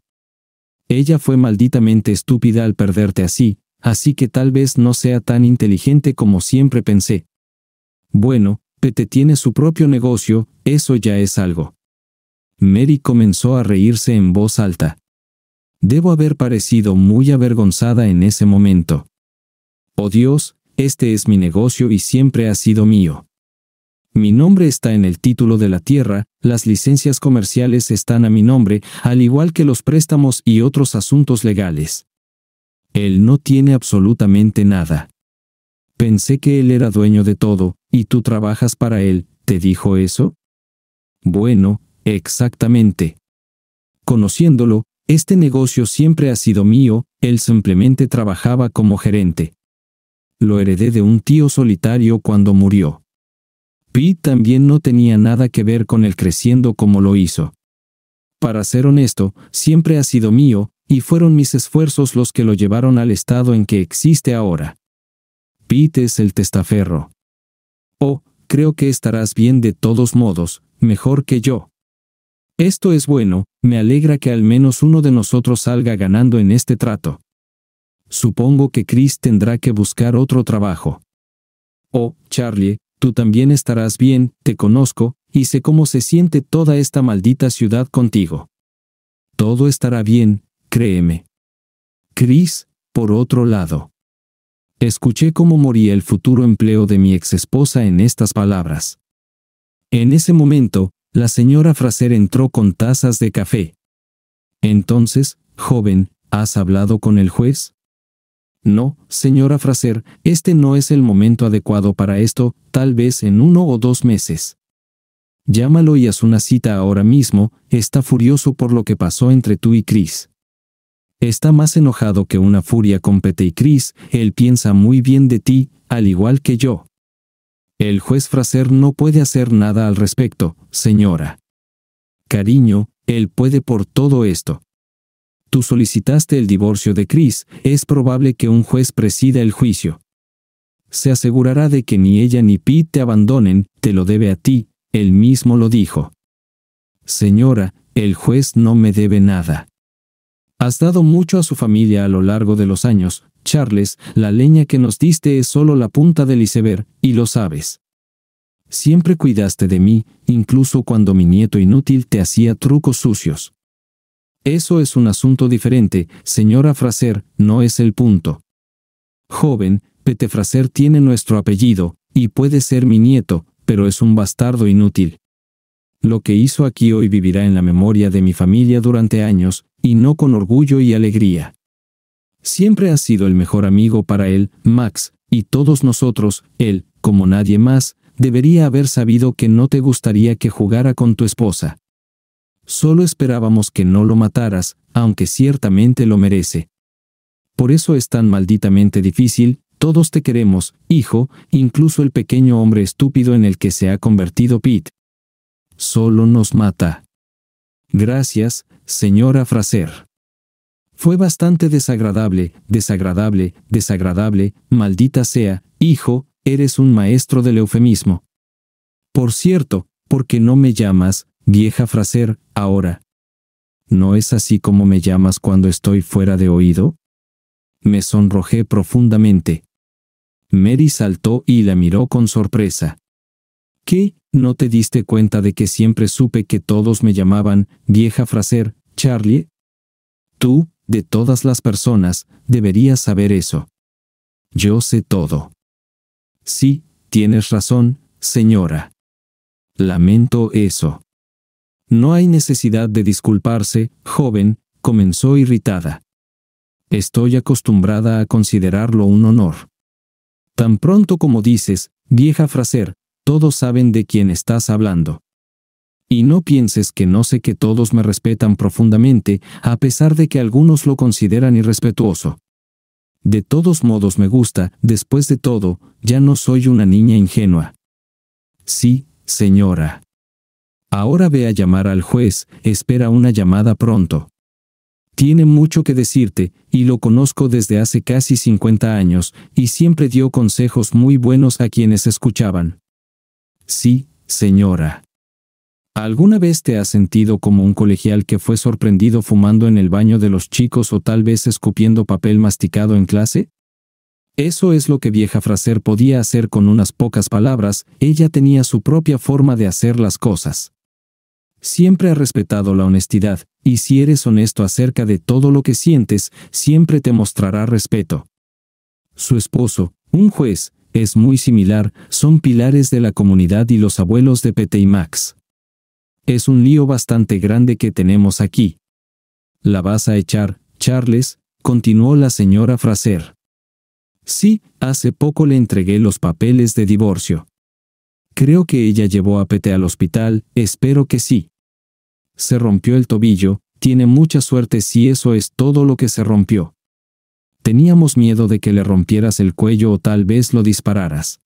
Ella fue malditamente estúpida al perderte así, así que tal vez no sea tan inteligente como siempre pensé. Bueno, Pete tiene su propio negocio, eso ya es algo. Mary comenzó a reírse en voz alta. Debo haber parecido muy avergonzada en ese momento. Oh Dios, este es mi negocio y siempre ha sido mío. Mi nombre está en el título de la tierra, las licencias comerciales están a mi nombre, al igual que los préstamos y otros asuntos legales. Él no tiene absolutamente nada. Pensé que él era dueño de todo, y tú trabajas para él, ¿te dijo eso? Bueno, exactamente. Conociéndolo, este negocio siempre ha sido mío, él simplemente trabajaba como gerente. Lo heredé de un tío solitario cuando murió. Pete también no tenía nada que ver con el creciendo como lo hizo. Para ser honesto, siempre ha sido mío, y fueron mis esfuerzos los que lo llevaron al estado en que existe ahora. Pete es el testaferro. Oh, creo que estarás bien de todos modos, mejor que yo. Esto es bueno, me alegra que al menos uno de nosotros salga ganando en este trato. Supongo que Chris tendrá que buscar otro trabajo. Oh, Charlie, tú también estarás bien, te conozco, y sé cómo se siente toda esta maldita ciudad contigo. Todo estará bien, Créeme. Chris, por otro lado. Escuché cómo moría el futuro empleo de mi exesposa en estas palabras. En ese momento, la señora Fraser entró con tazas de café. Entonces, joven, ¿has hablado con el juez? No, señora Fraser, este no es el momento adecuado para esto, tal vez en uno o dos meses. Llámalo y haz una cita ahora mismo, está furioso por lo que pasó entre tú y Cris. Está más enojado que una furia con Pete y Chris, él piensa muy bien de ti, al igual que yo. El juez Fraser no puede hacer nada al respecto, señora. Cariño, él puede por todo esto. Tú solicitaste el divorcio de Chris, es probable que un juez presida el juicio. Se asegurará de que ni ella ni Pete te abandonen, te lo debe a ti, él mismo lo dijo. Señora, el juez no me debe nada. Has dado mucho a su familia a lo largo de los años, Charles, la leña que nos diste es solo la punta del iceberg, y lo sabes. Siempre cuidaste de mí, incluso cuando mi nieto inútil te hacía trucos sucios. Eso es un asunto diferente, señora Fraser, no es el punto. Joven, Pete Fraser tiene nuestro apellido, y puede ser mi nieto, pero es un bastardo inútil. Lo que hizo aquí hoy vivirá en la memoria de mi familia durante años, y no con orgullo y alegría. Siempre has sido el mejor amigo para él, Max, y todos nosotros, él, como nadie más, debería haber sabido que no te gustaría que jugara con tu esposa. Solo esperábamos que no lo mataras, aunque ciertamente lo merece. Por eso es tan malditamente difícil, todos te queremos, hijo, incluso el pequeño hombre estúpido en el que se ha convertido Pete solo nos mata. Gracias, señora Fraser. Fue bastante desagradable, desagradable, desagradable, maldita sea, hijo, eres un maestro del eufemismo. Por cierto, ¿por qué no me llamas, vieja Fraser, ahora? ¿No es así como me llamas cuando estoy fuera de oído? Me sonrojé profundamente. Mary saltó y la miró con sorpresa. ¿Qué? ¿No te diste cuenta de que siempre supe que todos me llamaban, vieja Fraser, Charlie? Tú, de todas las personas, deberías saber eso. Yo sé todo. Sí, tienes razón, señora. Lamento eso. No hay necesidad de disculparse, joven, comenzó irritada. Estoy acostumbrada a considerarlo un honor. Tan pronto como dices, vieja Fraser, todos saben de quién estás hablando. Y no pienses que no sé que todos me respetan profundamente, a pesar de que algunos lo consideran irrespetuoso. De todos modos me gusta, después de todo, ya no soy una niña ingenua. Sí, señora. Ahora ve a llamar al juez, espera una llamada pronto. Tiene mucho que decirte, y lo conozco desde hace casi 50 años, y siempre dio consejos muy buenos a quienes escuchaban. Sí, señora. ¿Alguna vez te has sentido como un colegial que fue sorprendido fumando en el baño de los chicos o tal vez escupiendo papel masticado en clase? Eso es lo que vieja Fraser podía hacer con unas pocas palabras, ella tenía su propia forma de hacer las cosas. Siempre ha respetado la honestidad, y si eres honesto acerca de todo lo que sientes, siempre te mostrará respeto. Su esposo, un juez, es muy similar, son pilares de la comunidad y los abuelos de Pete y Max. Es un lío bastante grande que tenemos aquí. La vas a echar, Charles, continuó la señora Fraser. Sí, hace poco le entregué los papeles de divorcio. Creo que ella llevó a Pete al hospital, espero que sí. Se rompió el tobillo, tiene mucha suerte si eso es todo lo que se rompió. Teníamos miedo de que le rompieras el cuello o tal vez lo dispararas.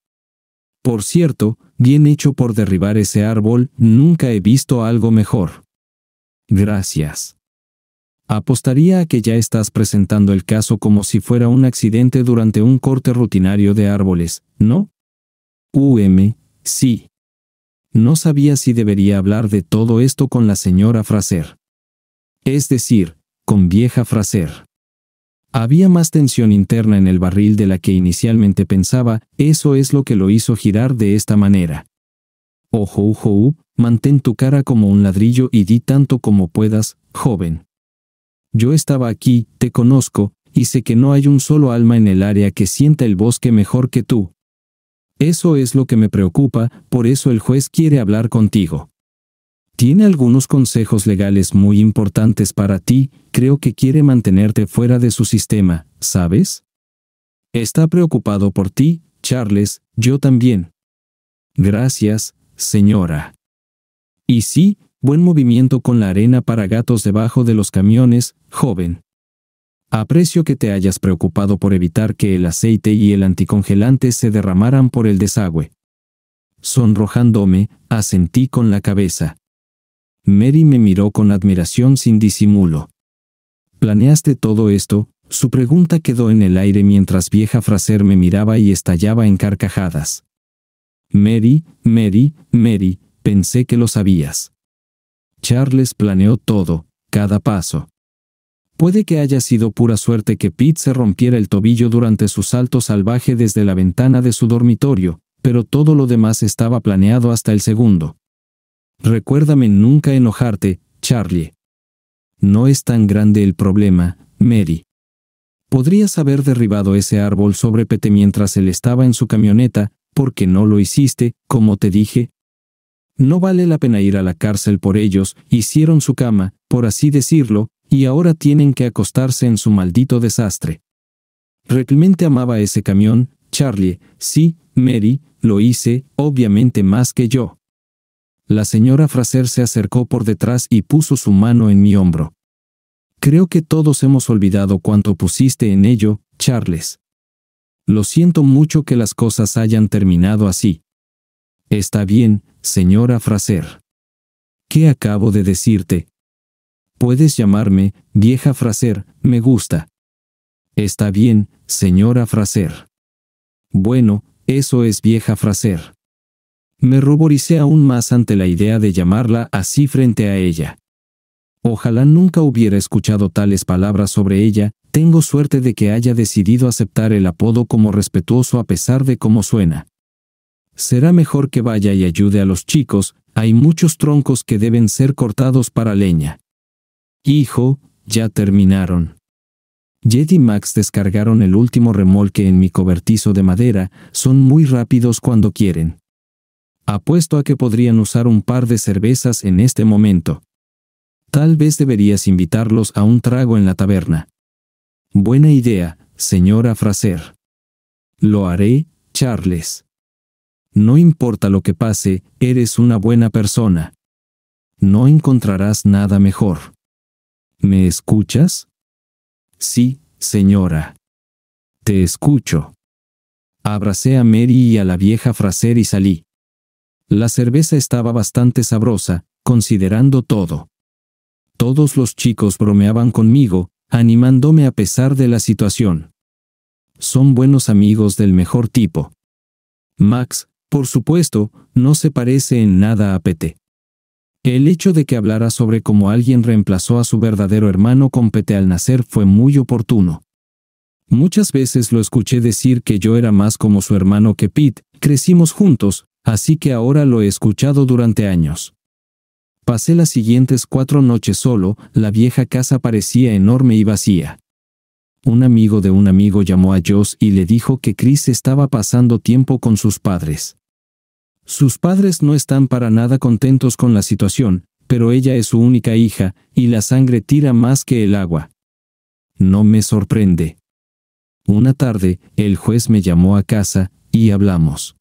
Por cierto, bien hecho por derribar ese árbol, nunca he visto algo mejor. Gracias. Apostaría a que ya estás presentando el caso como si fuera un accidente durante un corte rutinario de árboles, ¿no? UM, sí. No sabía si debería hablar de todo esto con la señora Fraser. Es decir, con vieja Fraser. Había más tensión interna en el barril de la que inicialmente pensaba, eso es lo que lo hizo girar de esta manera. Ojo, ojo, mantén tu cara como un ladrillo y di tanto como puedas, joven. Yo estaba aquí, te conozco, y sé que no hay un solo alma en el área que sienta el bosque mejor que tú. Eso es lo que me preocupa, por eso el juez quiere hablar contigo tiene algunos consejos legales muy importantes para ti, creo que quiere mantenerte fuera de su sistema, ¿sabes? Está preocupado por ti, Charles, yo también. Gracias, señora. Y sí, buen movimiento con la arena para gatos debajo de los camiones, joven. Aprecio que te hayas preocupado por evitar que el aceite y el anticongelante se derramaran por el desagüe. Sonrojándome, asentí con la cabeza. Mary me miró con admiración sin disimulo. ¿Planeaste todo esto? Su pregunta quedó en el aire mientras vieja Fraser me miraba y estallaba en carcajadas. Mary, Mary, Mary, pensé que lo sabías. Charles planeó todo, cada paso. Puede que haya sido pura suerte que Pete se rompiera el tobillo durante su salto salvaje desde la ventana de su dormitorio, pero todo lo demás estaba planeado hasta el segundo. Recuérdame nunca enojarte, Charlie. No es tan grande el problema, Mary. Podrías haber derribado ese árbol sobre Pete mientras él estaba en su camioneta, porque no lo hiciste, como te dije. No vale la pena ir a la cárcel por ellos, hicieron su cama, por así decirlo, y ahora tienen que acostarse en su maldito desastre. Realmente amaba ese camión, Charlie, sí, Mary, lo hice, obviamente más que yo. La señora Fraser se acercó por detrás y puso su mano en mi hombro. Creo que todos hemos olvidado cuánto pusiste en ello, Charles. Lo siento mucho que las cosas hayan terminado así. Está bien, señora Fraser. ¿Qué acabo de decirte? Puedes llamarme, vieja Fraser, me gusta. Está bien, señora Fraser. Bueno, eso es vieja Fraser. Me ruboricé aún más ante la idea de llamarla así frente a ella. Ojalá nunca hubiera escuchado tales palabras sobre ella, tengo suerte de que haya decidido aceptar el apodo como respetuoso a pesar de cómo suena. Será mejor que vaya y ayude a los chicos, hay muchos troncos que deben ser cortados para leña. Hijo, ya terminaron. Jed y Max descargaron el último remolque en mi cobertizo de madera, son muy rápidos cuando quieren. Apuesto a que podrían usar un par de cervezas en este momento. Tal vez deberías invitarlos a un trago en la taberna. Buena idea, señora Fraser. Lo haré, Charles. No importa lo que pase, eres una buena persona. No encontrarás nada mejor. ¿Me escuchas? Sí, señora. Te escucho. Abracé a Mary y a la vieja Fraser y salí. La cerveza estaba bastante sabrosa, considerando todo. Todos los chicos bromeaban conmigo, animándome a pesar de la situación. Son buenos amigos del mejor tipo. Max, por supuesto, no se parece en nada a Pete. El hecho de que hablara sobre cómo alguien reemplazó a su verdadero hermano con Pete al nacer fue muy oportuno. Muchas veces lo escuché decir que yo era más como su hermano que Pete, crecimos juntos, así que ahora lo he escuchado durante años. Pasé las siguientes cuatro noches solo, la vieja casa parecía enorme y vacía. Un amigo de un amigo llamó a Joss y le dijo que Chris estaba pasando tiempo con sus padres. Sus padres no están para nada contentos con la situación, pero ella es su única hija, y la sangre tira más que el agua. No me sorprende. Una tarde, el juez me llamó a casa, y hablamos.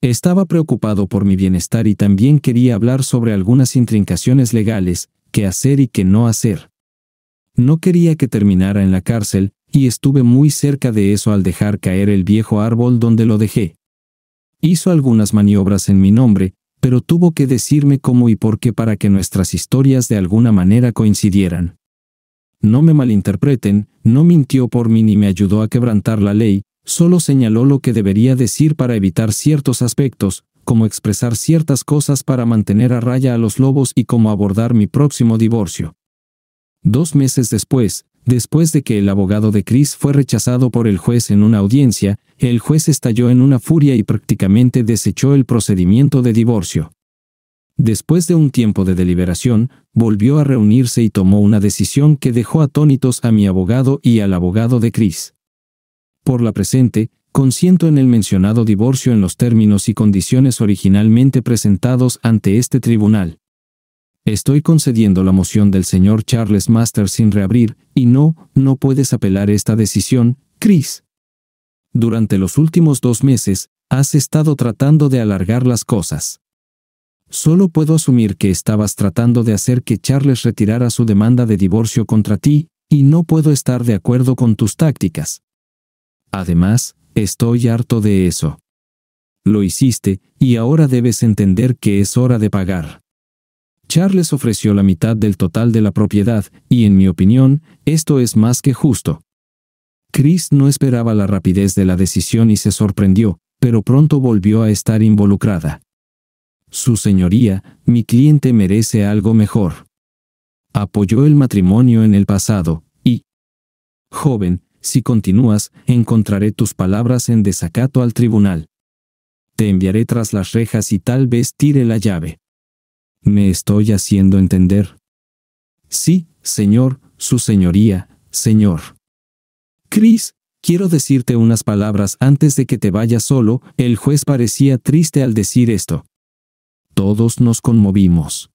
Estaba preocupado por mi bienestar y también quería hablar sobre algunas intrincaciones legales, qué hacer y qué no hacer. No quería que terminara en la cárcel, y estuve muy cerca de eso al dejar caer el viejo árbol donde lo dejé. Hizo algunas maniobras en mi nombre, pero tuvo que decirme cómo y por qué para que nuestras historias de alguna manera coincidieran. No me malinterpreten, no mintió por mí ni me ayudó a quebrantar la ley, solo señaló lo que debería decir para evitar ciertos aspectos, como expresar ciertas cosas para mantener a raya a los lobos y cómo abordar mi próximo divorcio. Dos meses después, después de que el abogado de Chris fue rechazado por el juez en una audiencia, el juez estalló en una furia y prácticamente desechó el procedimiento de divorcio. Después de un tiempo de deliberación, volvió a reunirse y tomó una decisión que dejó atónitos a mi abogado y al abogado de Chris por la presente, consiento en el mencionado divorcio en los términos y condiciones originalmente presentados ante este tribunal. Estoy concediendo la moción del señor Charles Master sin reabrir, y no, no puedes apelar esta decisión, Chris. Durante los últimos dos meses, has estado tratando de alargar las cosas. Solo puedo asumir que estabas tratando de hacer que Charles retirara su demanda de divorcio contra ti, y no puedo estar de acuerdo con tus tácticas. Además, estoy harto de eso. Lo hiciste, y ahora debes entender que es hora de pagar. Charles ofreció la mitad del total de la propiedad, y en mi opinión, esto es más que justo. Chris no esperaba la rapidez de la decisión y se sorprendió, pero pronto volvió a estar involucrada. Su señoría, mi cliente merece algo mejor. Apoyó el matrimonio en el pasado, y... Joven, si continúas, encontraré tus palabras en desacato al tribunal. Te enviaré tras las rejas y tal vez tire la llave. ¿Me estoy haciendo entender? Sí, señor, su señoría, señor. Cris, quiero decirte unas palabras antes de que te vayas solo, el juez parecía triste al decir esto. Todos nos conmovimos.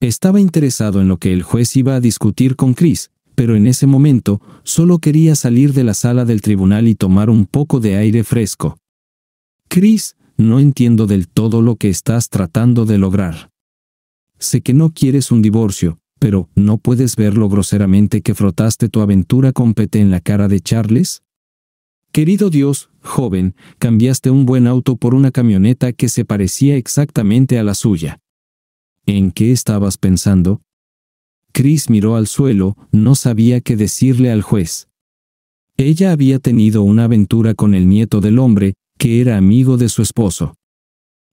Estaba interesado en lo que el juez iba a discutir con Chris, pero en ese momento solo quería salir de la sala del tribunal y tomar un poco de aire fresco. Chris, no entiendo del todo lo que estás tratando de lograr. Sé que no quieres un divorcio, pero ¿no puedes ver lo groseramente que frotaste tu aventura con Pete en la cara de Charles? Querido Dios, joven, cambiaste un buen auto por una camioneta que se parecía exactamente a la suya. ¿En qué estabas pensando? Chris miró al suelo, no sabía qué decirle al juez. Ella había tenido una aventura con el nieto del hombre, que era amigo de su esposo.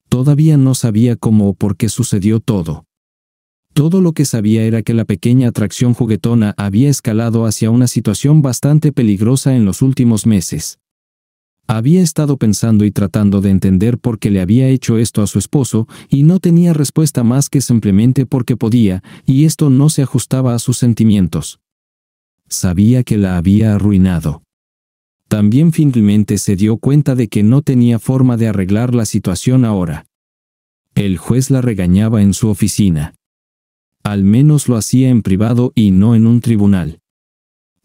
Todavía no sabía cómo o por qué sucedió todo. Todo lo que sabía era que la pequeña atracción juguetona había escalado hacia una situación bastante peligrosa en los últimos meses. Había estado pensando y tratando de entender por qué le había hecho esto a su esposo, y no tenía respuesta más que simplemente porque podía, y esto no se ajustaba a sus sentimientos. Sabía que la había arruinado. También finalmente se dio cuenta de que no tenía forma de arreglar la situación ahora. El juez la regañaba en su oficina. Al menos lo hacía en privado y no en un tribunal.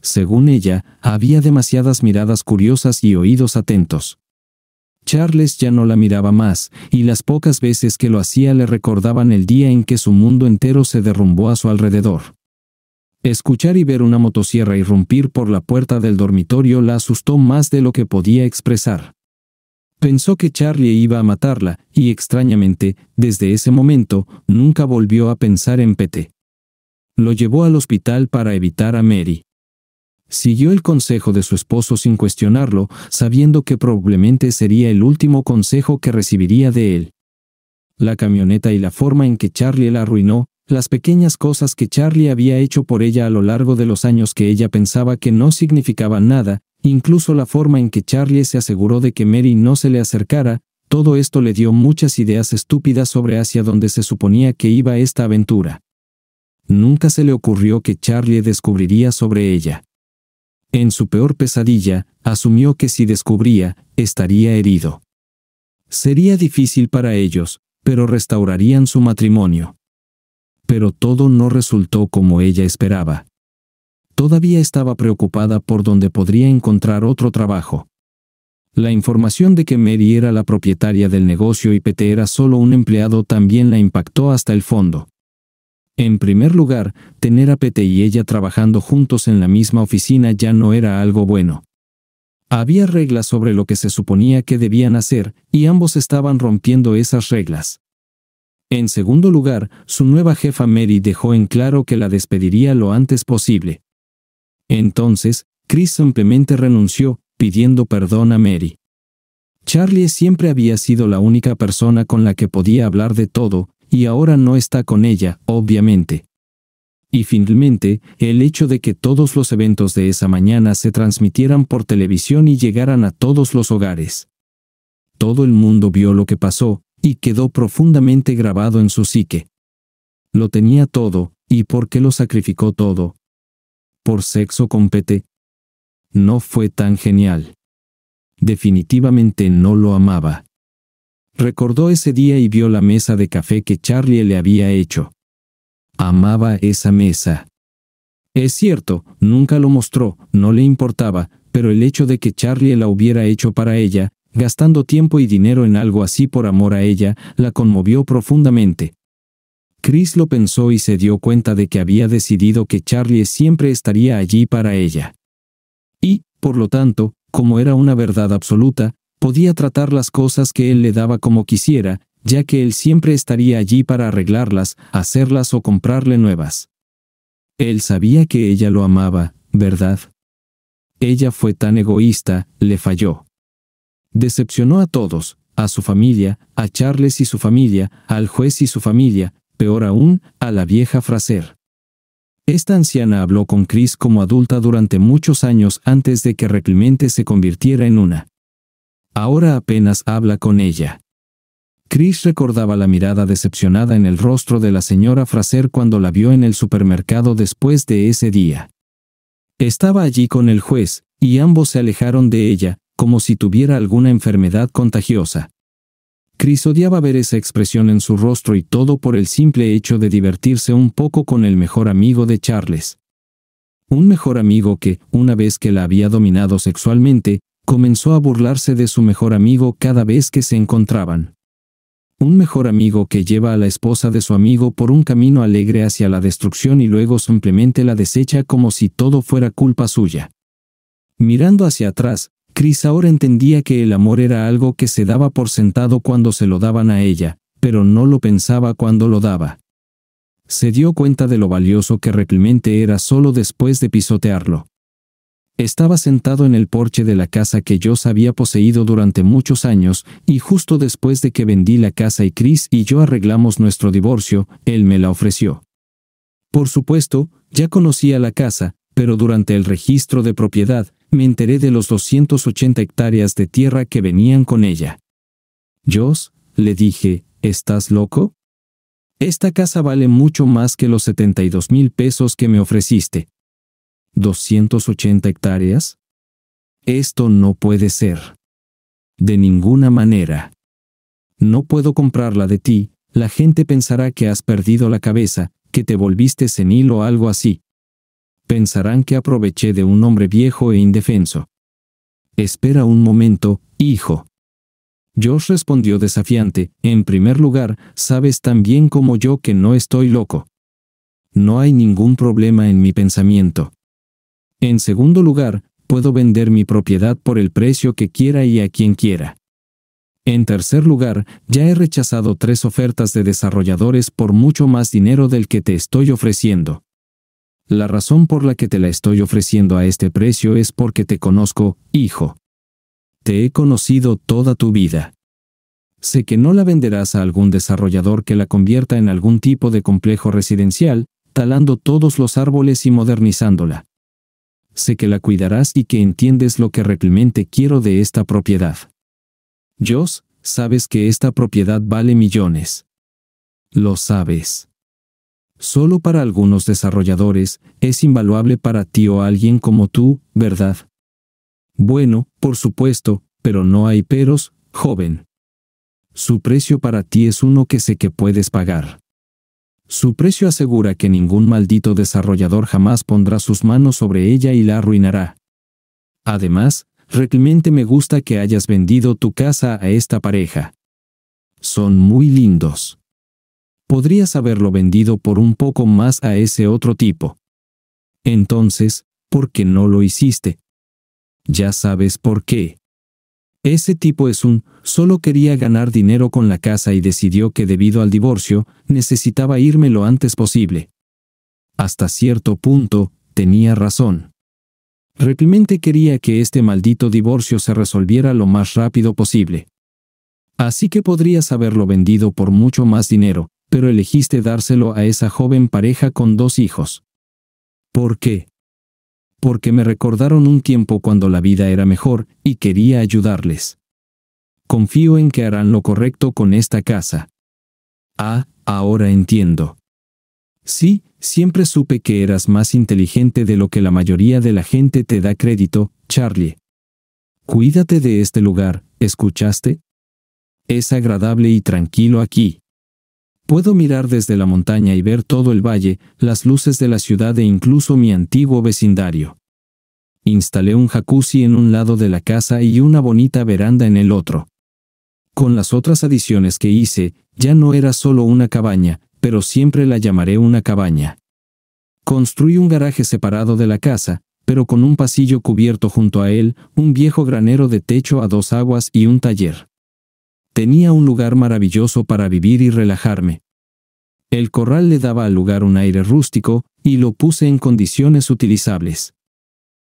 Según ella, había demasiadas miradas curiosas y oídos atentos. Charles ya no la miraba más, y las pocas veces que lo hacía le recordaban el día en que su mundo entero se derrumbó a su alrededor. Escuchar y ver una motosierra irrumpir por la puerta del dormitorio la asustó más de lo que podía expresar. Pensó que Charlie iba a matarla, y extrañamente, desde ese momento, nunca volvió a pensar en Pete. Lo llevó al hospital para evitar a Mary. Siguió el consejo de su esposo sin cuestionarlo, sabiendo que probablemente sería el último consejo que recibiría de él. La camioneta y la forma en que Charlie la arruinó, las pequeñas cosas que Charlie había hecho por ella a lo largo de los años que ella pensaba que no significaban nada, incluso la forma en que Charlie se aseguró de que Mary no se le acercara, todo esto le dio muchas ideas estúpidas sobre hacia dónde se suponía que iba esta aventura. Nunca se le ocurrió que Charlie descubriría sobre ella. En su peor pesadilla, asumió que si descubría, estaría herido. Sería difícil para ellos, pero restaurarían su matrimonio. Pero todo no resultó como ella esperaba. Todavía estaba preocupada por dónde podría encontrar otro trabajo. La información de que Mary era la propietaria del negocio y Pete era solo un empleado también la impactó hasta el fondo. En primer lugar, tener a Pete y ella trabajando juntos en la misma oficina ya no era algo bueno. Había reglas sobre lo que se suponía que debían hacer, y ambos estaban rompiendo esas reglas. En segundo lugar, su nueva jefa Mary dejó en claro que la despediría lo antes posible. Entonces, Chris simplemente renunció, pidiendo perdón a Mary. Charlie siempre había sido la única persona con la que podía hablar de todo, y ahora no está con ella, obviamente. Y finalmente, el hecho de que todos los eventos de esa mañana se transmitieran por televisión y llegaran a todos los hogares. Todo el mundo vio lo que pasó, y quedó profundamente grabado en su psique. Lo tenía todo, ¿y por qué lo sacrificó todo? ¿Por sexo compete? No fue tan genial. Definitivamente no lo amaba. Recordó ese día y vio la mesa de café que Charlie le había hecho. Amaba esa mesa. Es cierto, nunca lo mostró, no le importaba, pero el hecho de que Charlie la hubiera hecho para ella, gastando tiempo y dinero en algo así por amor a ella, la conmovió profundamente. Chris lo pensó y se dio cuenta de que había decidido que Charlie siempre estaría allí para ella. Y, por lo tanto, como era una verdad absoluta, podía tratar las cosas que él le daba como quisiera, ya que él siempre estaría allí para arreglarlas, hacerlas o comprarle nuevas. Él sabía que ella lo amaba, ¿verdad? Ella fue tan egoísta, le falló. Decepcionó a todos, a su familia, a Charles y su familia, al juez y su familia, peor aún, a la vieja Fraser. Esta anciana habló con Chris como adulta durante muchos años antes de que reclimente se convirtiera en una Ahora apenas habla con ella. Chris recordaba la mirada decepcionada en el rostro de la señora Fraser cuando la vio en el supermercado después de ese día. Estaba allí con el juez, y ambos se alejaron de ella, como si tuviera alguna enfermedad contagiosa. Chris odiaba ver esa expresión en su rostro y todo por el simple hecho de divertirse un poco con el mejor amigo de Charles. Un mejor amigo que, una vez que la había dominado sexualmente, comenzó a burlarse de su mejor amigo cada vez que se encontraban. Un mejor amigo que lleva a la esposa de su amigo por un camino alegre hacia la destrucción y luego simplemente la desecha como si todo fuera culpa suya. Mirando hacia atrás, Chris ahora entendía que el amor era algo que se daba por sentado cuando se lo daban a ella, pero no lo pensaba cuando lo daba. Se dio cuenta de lo valioso que realmente era solo después de pisotearlo. Estaba sentado en el porche de la casa que Joss había poseído durante muchos años, y justo después de que vendí la casa y Chris y yo arreglamos nuestro divorcio, él me la ofreció. Por supuesto, ya conocía la casa, pero durante el registro de propiedad, me enteré de los 280 hectáreas de tierra que venían con ella. Joss, le dije, ¿estás loco? Esta casa vale mucho más que los 72 mil pesos que me ofreciste, ¿280 hectáreas? Esto no puede ser. De ninguna manera. No puedo comprarla de ti, la gente pensará que has perdido la cabeza, que te volviste senil o algo así. Pensarán que aproveché de un hombre viejo e indefenso. Espera un momento, hijo. Josh respondió desafiante, en primer lugar, sabes tan bien como yo que no estoy loco. No hay ningún problema en mi pensamiento. En segundo lugar, puedo vender mi propiedad por el precio que quiera y a quien quiera. En tercer lugar, ya he rechazado tres ofertas de desarrolladores por mucho más dinero del que te estoy ofreciendo. La razón por la que te la estoy ofreciendo a este precio es porque te conozco, hijo. Te he conocido toda tu vida. Sé que no la venderás a algún desarrollador que la convierta en algún tipo de complejo residencial, talando todos los árboles y modernizándola sé que la cuidarás y que entiendes lo que realmente quiero de esta propiedad. Dios, sabes que esta propiedad vale millones. Lo sabes. Solo para algunos desarrolladores, es invaluable para ti o alguien como tú, ¿verdad? Bueno, por supuesto, pero no hay peros, joven. Su precio para ti es uno que sé que puedes pagar. Su precio asegura que ningún maldito desarrollador jamás pondrá sus manos sobre ella y la arruinará. Además, realmente me gusta que hayas vendido tu casa a esta pareja. Son muy lindos. Podrías haberlo vendido por un poco más a ese otro tipo. Entonces, ¿por qué no lo hiciste? Ya sabes por qué. Ese tipo es un, solo quería ganar dinero con la casa y decidió que debido al divorcio, necesitaba irme lo antes posible. Hasta cierto punto, tenía razón. Replimente quería que este maldito divorcio se resolviera lo más rápido posible. Así que podrías haberlo vendido por mucho más dinero, pero elegiste dárselo a esa joven pareja con dos hijos. ¿Por qué? porque me recordaron un tiempo cuando la vida era mejor y quería ayudarles. Confío en que harán lo correcto con esta casa. Ah, ahora entiendo. Sí, siempre supe que eras más inteligente de lo que la mayoría de la gente te da crédito, Charlie. Cuídate de este lugar, ¿escuchaste? Es agradable y tranquilo aquí. Puedo mirar desde la montaña y ver todo el valle, las luces de la ciudad e incluso mi antiguo vecindario. Instalé un jacuzzi en un lado de la casa y una bonita veranda en el otro. Con las otras adiciones que hice, ya no era solo una cabaña, pero siempre la llamaré una cabaña. Construí un garaje separado de la casa, pero con un pasillo cubierto junto a él, un viejo granero de techo a dos aguas y un taller. Tenía un lugar maravilloso para vivir y relajarme. El corral le daba al lugar un aire rústico, y lo puse en condiciones utilizables.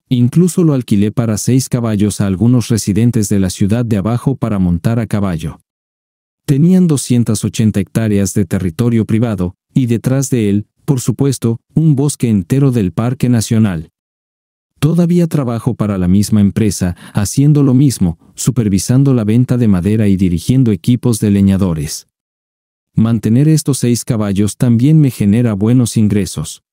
Incluso lo alquilé para seis caballos a algunos residentes de la ciudad de abajo para montar a caballo. Tenían 280 hectáreas de territorio privado, y detrás de él, por supuesto, un bosque entero del Parque Nacional. Todavía trabajo para la misma empresa, haciendo lo mismo, supervisando la venta de madera y dirigiendo equipos de leñadores. Mantener estos seis caballos también me genera buenos ingresos.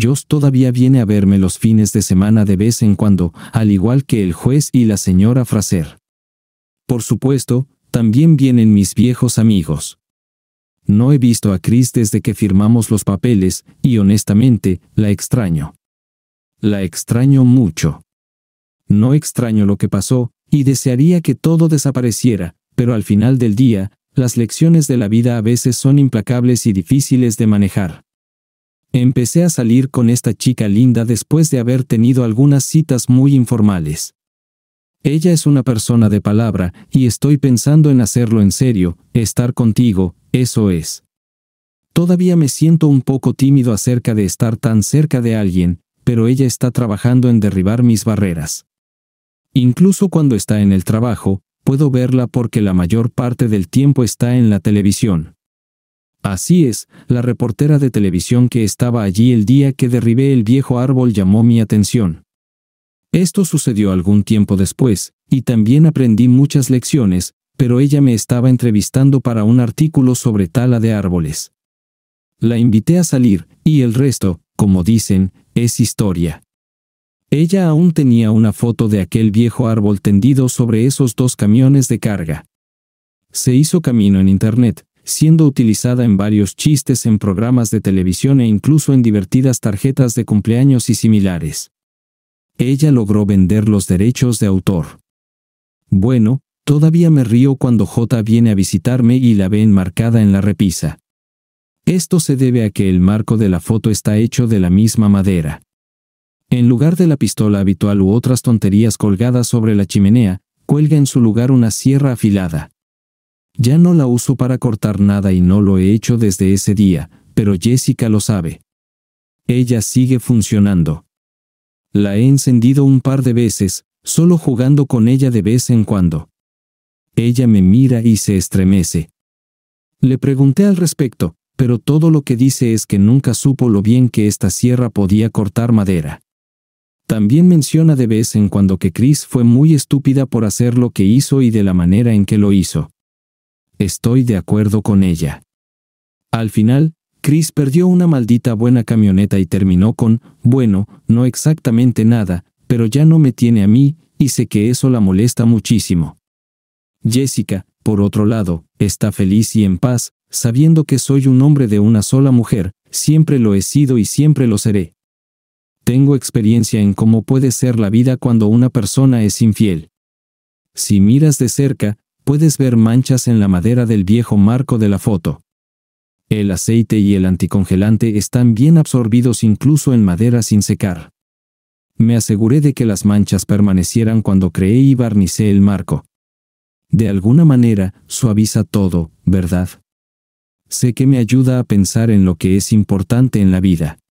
Jos todavía viene a verme los fines de semana de vez en cuando, al igual que el juez y la señora Fraser. Por supuesto, también vienen mis viejos amigos. No he visto a Chris desde que firmamos los papeles, y honestamente, la extraño. La extraño mucho. No extraño lo que pasó, y desearía que todo desapareciera, pero al final del día, las lecciones de la vida a veces son implacables y difíciles de manejar. Empecé a salir con esta chica linda después de haber tenido algunas citas muy informales. Ella es una persona de palabra, y estoy pensando en hacerlo en serio, estar contigo, eso es. Todavía me siento un poco tímido acerca de estar tan cerca de alguien, pero ella está trabajando en derribar mis barreras. Incluso cuando está en el trabajo, puedo verla porque la mayor parte del tiempo está en la televisión. Así es, la reportera de televisión que estaba allí el día que derribé el viejo árbol llamó mi atención. Esto sucedió algún tiempo después, y también aprendí muchas lecciones, pero ella me estaba entrevistando para un artículo sobre tala de árboles. La invité a salir, y el resto, como dicen, es historia. Ella aún tenía una foto de aquel viejo árbol tendido sobre esos dos camiones de carga. Se hizo camino en Internet, siendo utilizada en varios chistes en programas de televisión e incluso en divertidas tarjetas de cumpleaños y similares. Ella logró vender los derechos de autor. Bueno, todavía me río cuando J viene a visitarme y la ve enmarcada en la repisa. Esto se debe a que el marco de la foto está hecho de la misma madera. En lugar de la pistola habitual u otras tonterías colgadas sobre la chimenea, cuelga en su lugar una sierra afilada. Ya no la uso para cortar nada y no lo he hecho desde ese día, pero Jessica lo sabe. Ella sigue funcionando. La he encendido un par de veces, solo jugando con ella de vez en cuando. Ella me mira y se estremece. Le pregunté al respecto, pero todo lo que dice es que nunca supo lo bien que esta sierra podía cortar madera. También menciona de vez en cuando que Chris fue muy estúpida por hacer lo que hizo y de la manera en que lo hizo. Estoy de acuerdo con ella. Al final, Chris perdió una maldita buena camioneta y terminó con, bueno, no exactamente nada, pero ya no me tiene a mí, y sé que eso la molesta muchísimo. Jessica, por otro lado, está feliz y en paz, sabiendo que soy un hombre de una sola mujer, siempre lo he sido y siempre lo seré. Tengo experiencia en cómo puede ser la vida cuando una persona es infiel. Si miras de cerca, puedes ver manchas en la madera del viejo marco de la foto. El aceite y el anticongelante están bien absorbidos incluso en madera sin secar. Me aseguré de que las manchas permanecieran cuando creé y barnicé el marco. De alguna manera, suaviza todo, ¿verdad? sé que me ayuda a pensar en lo que es importante en la vida.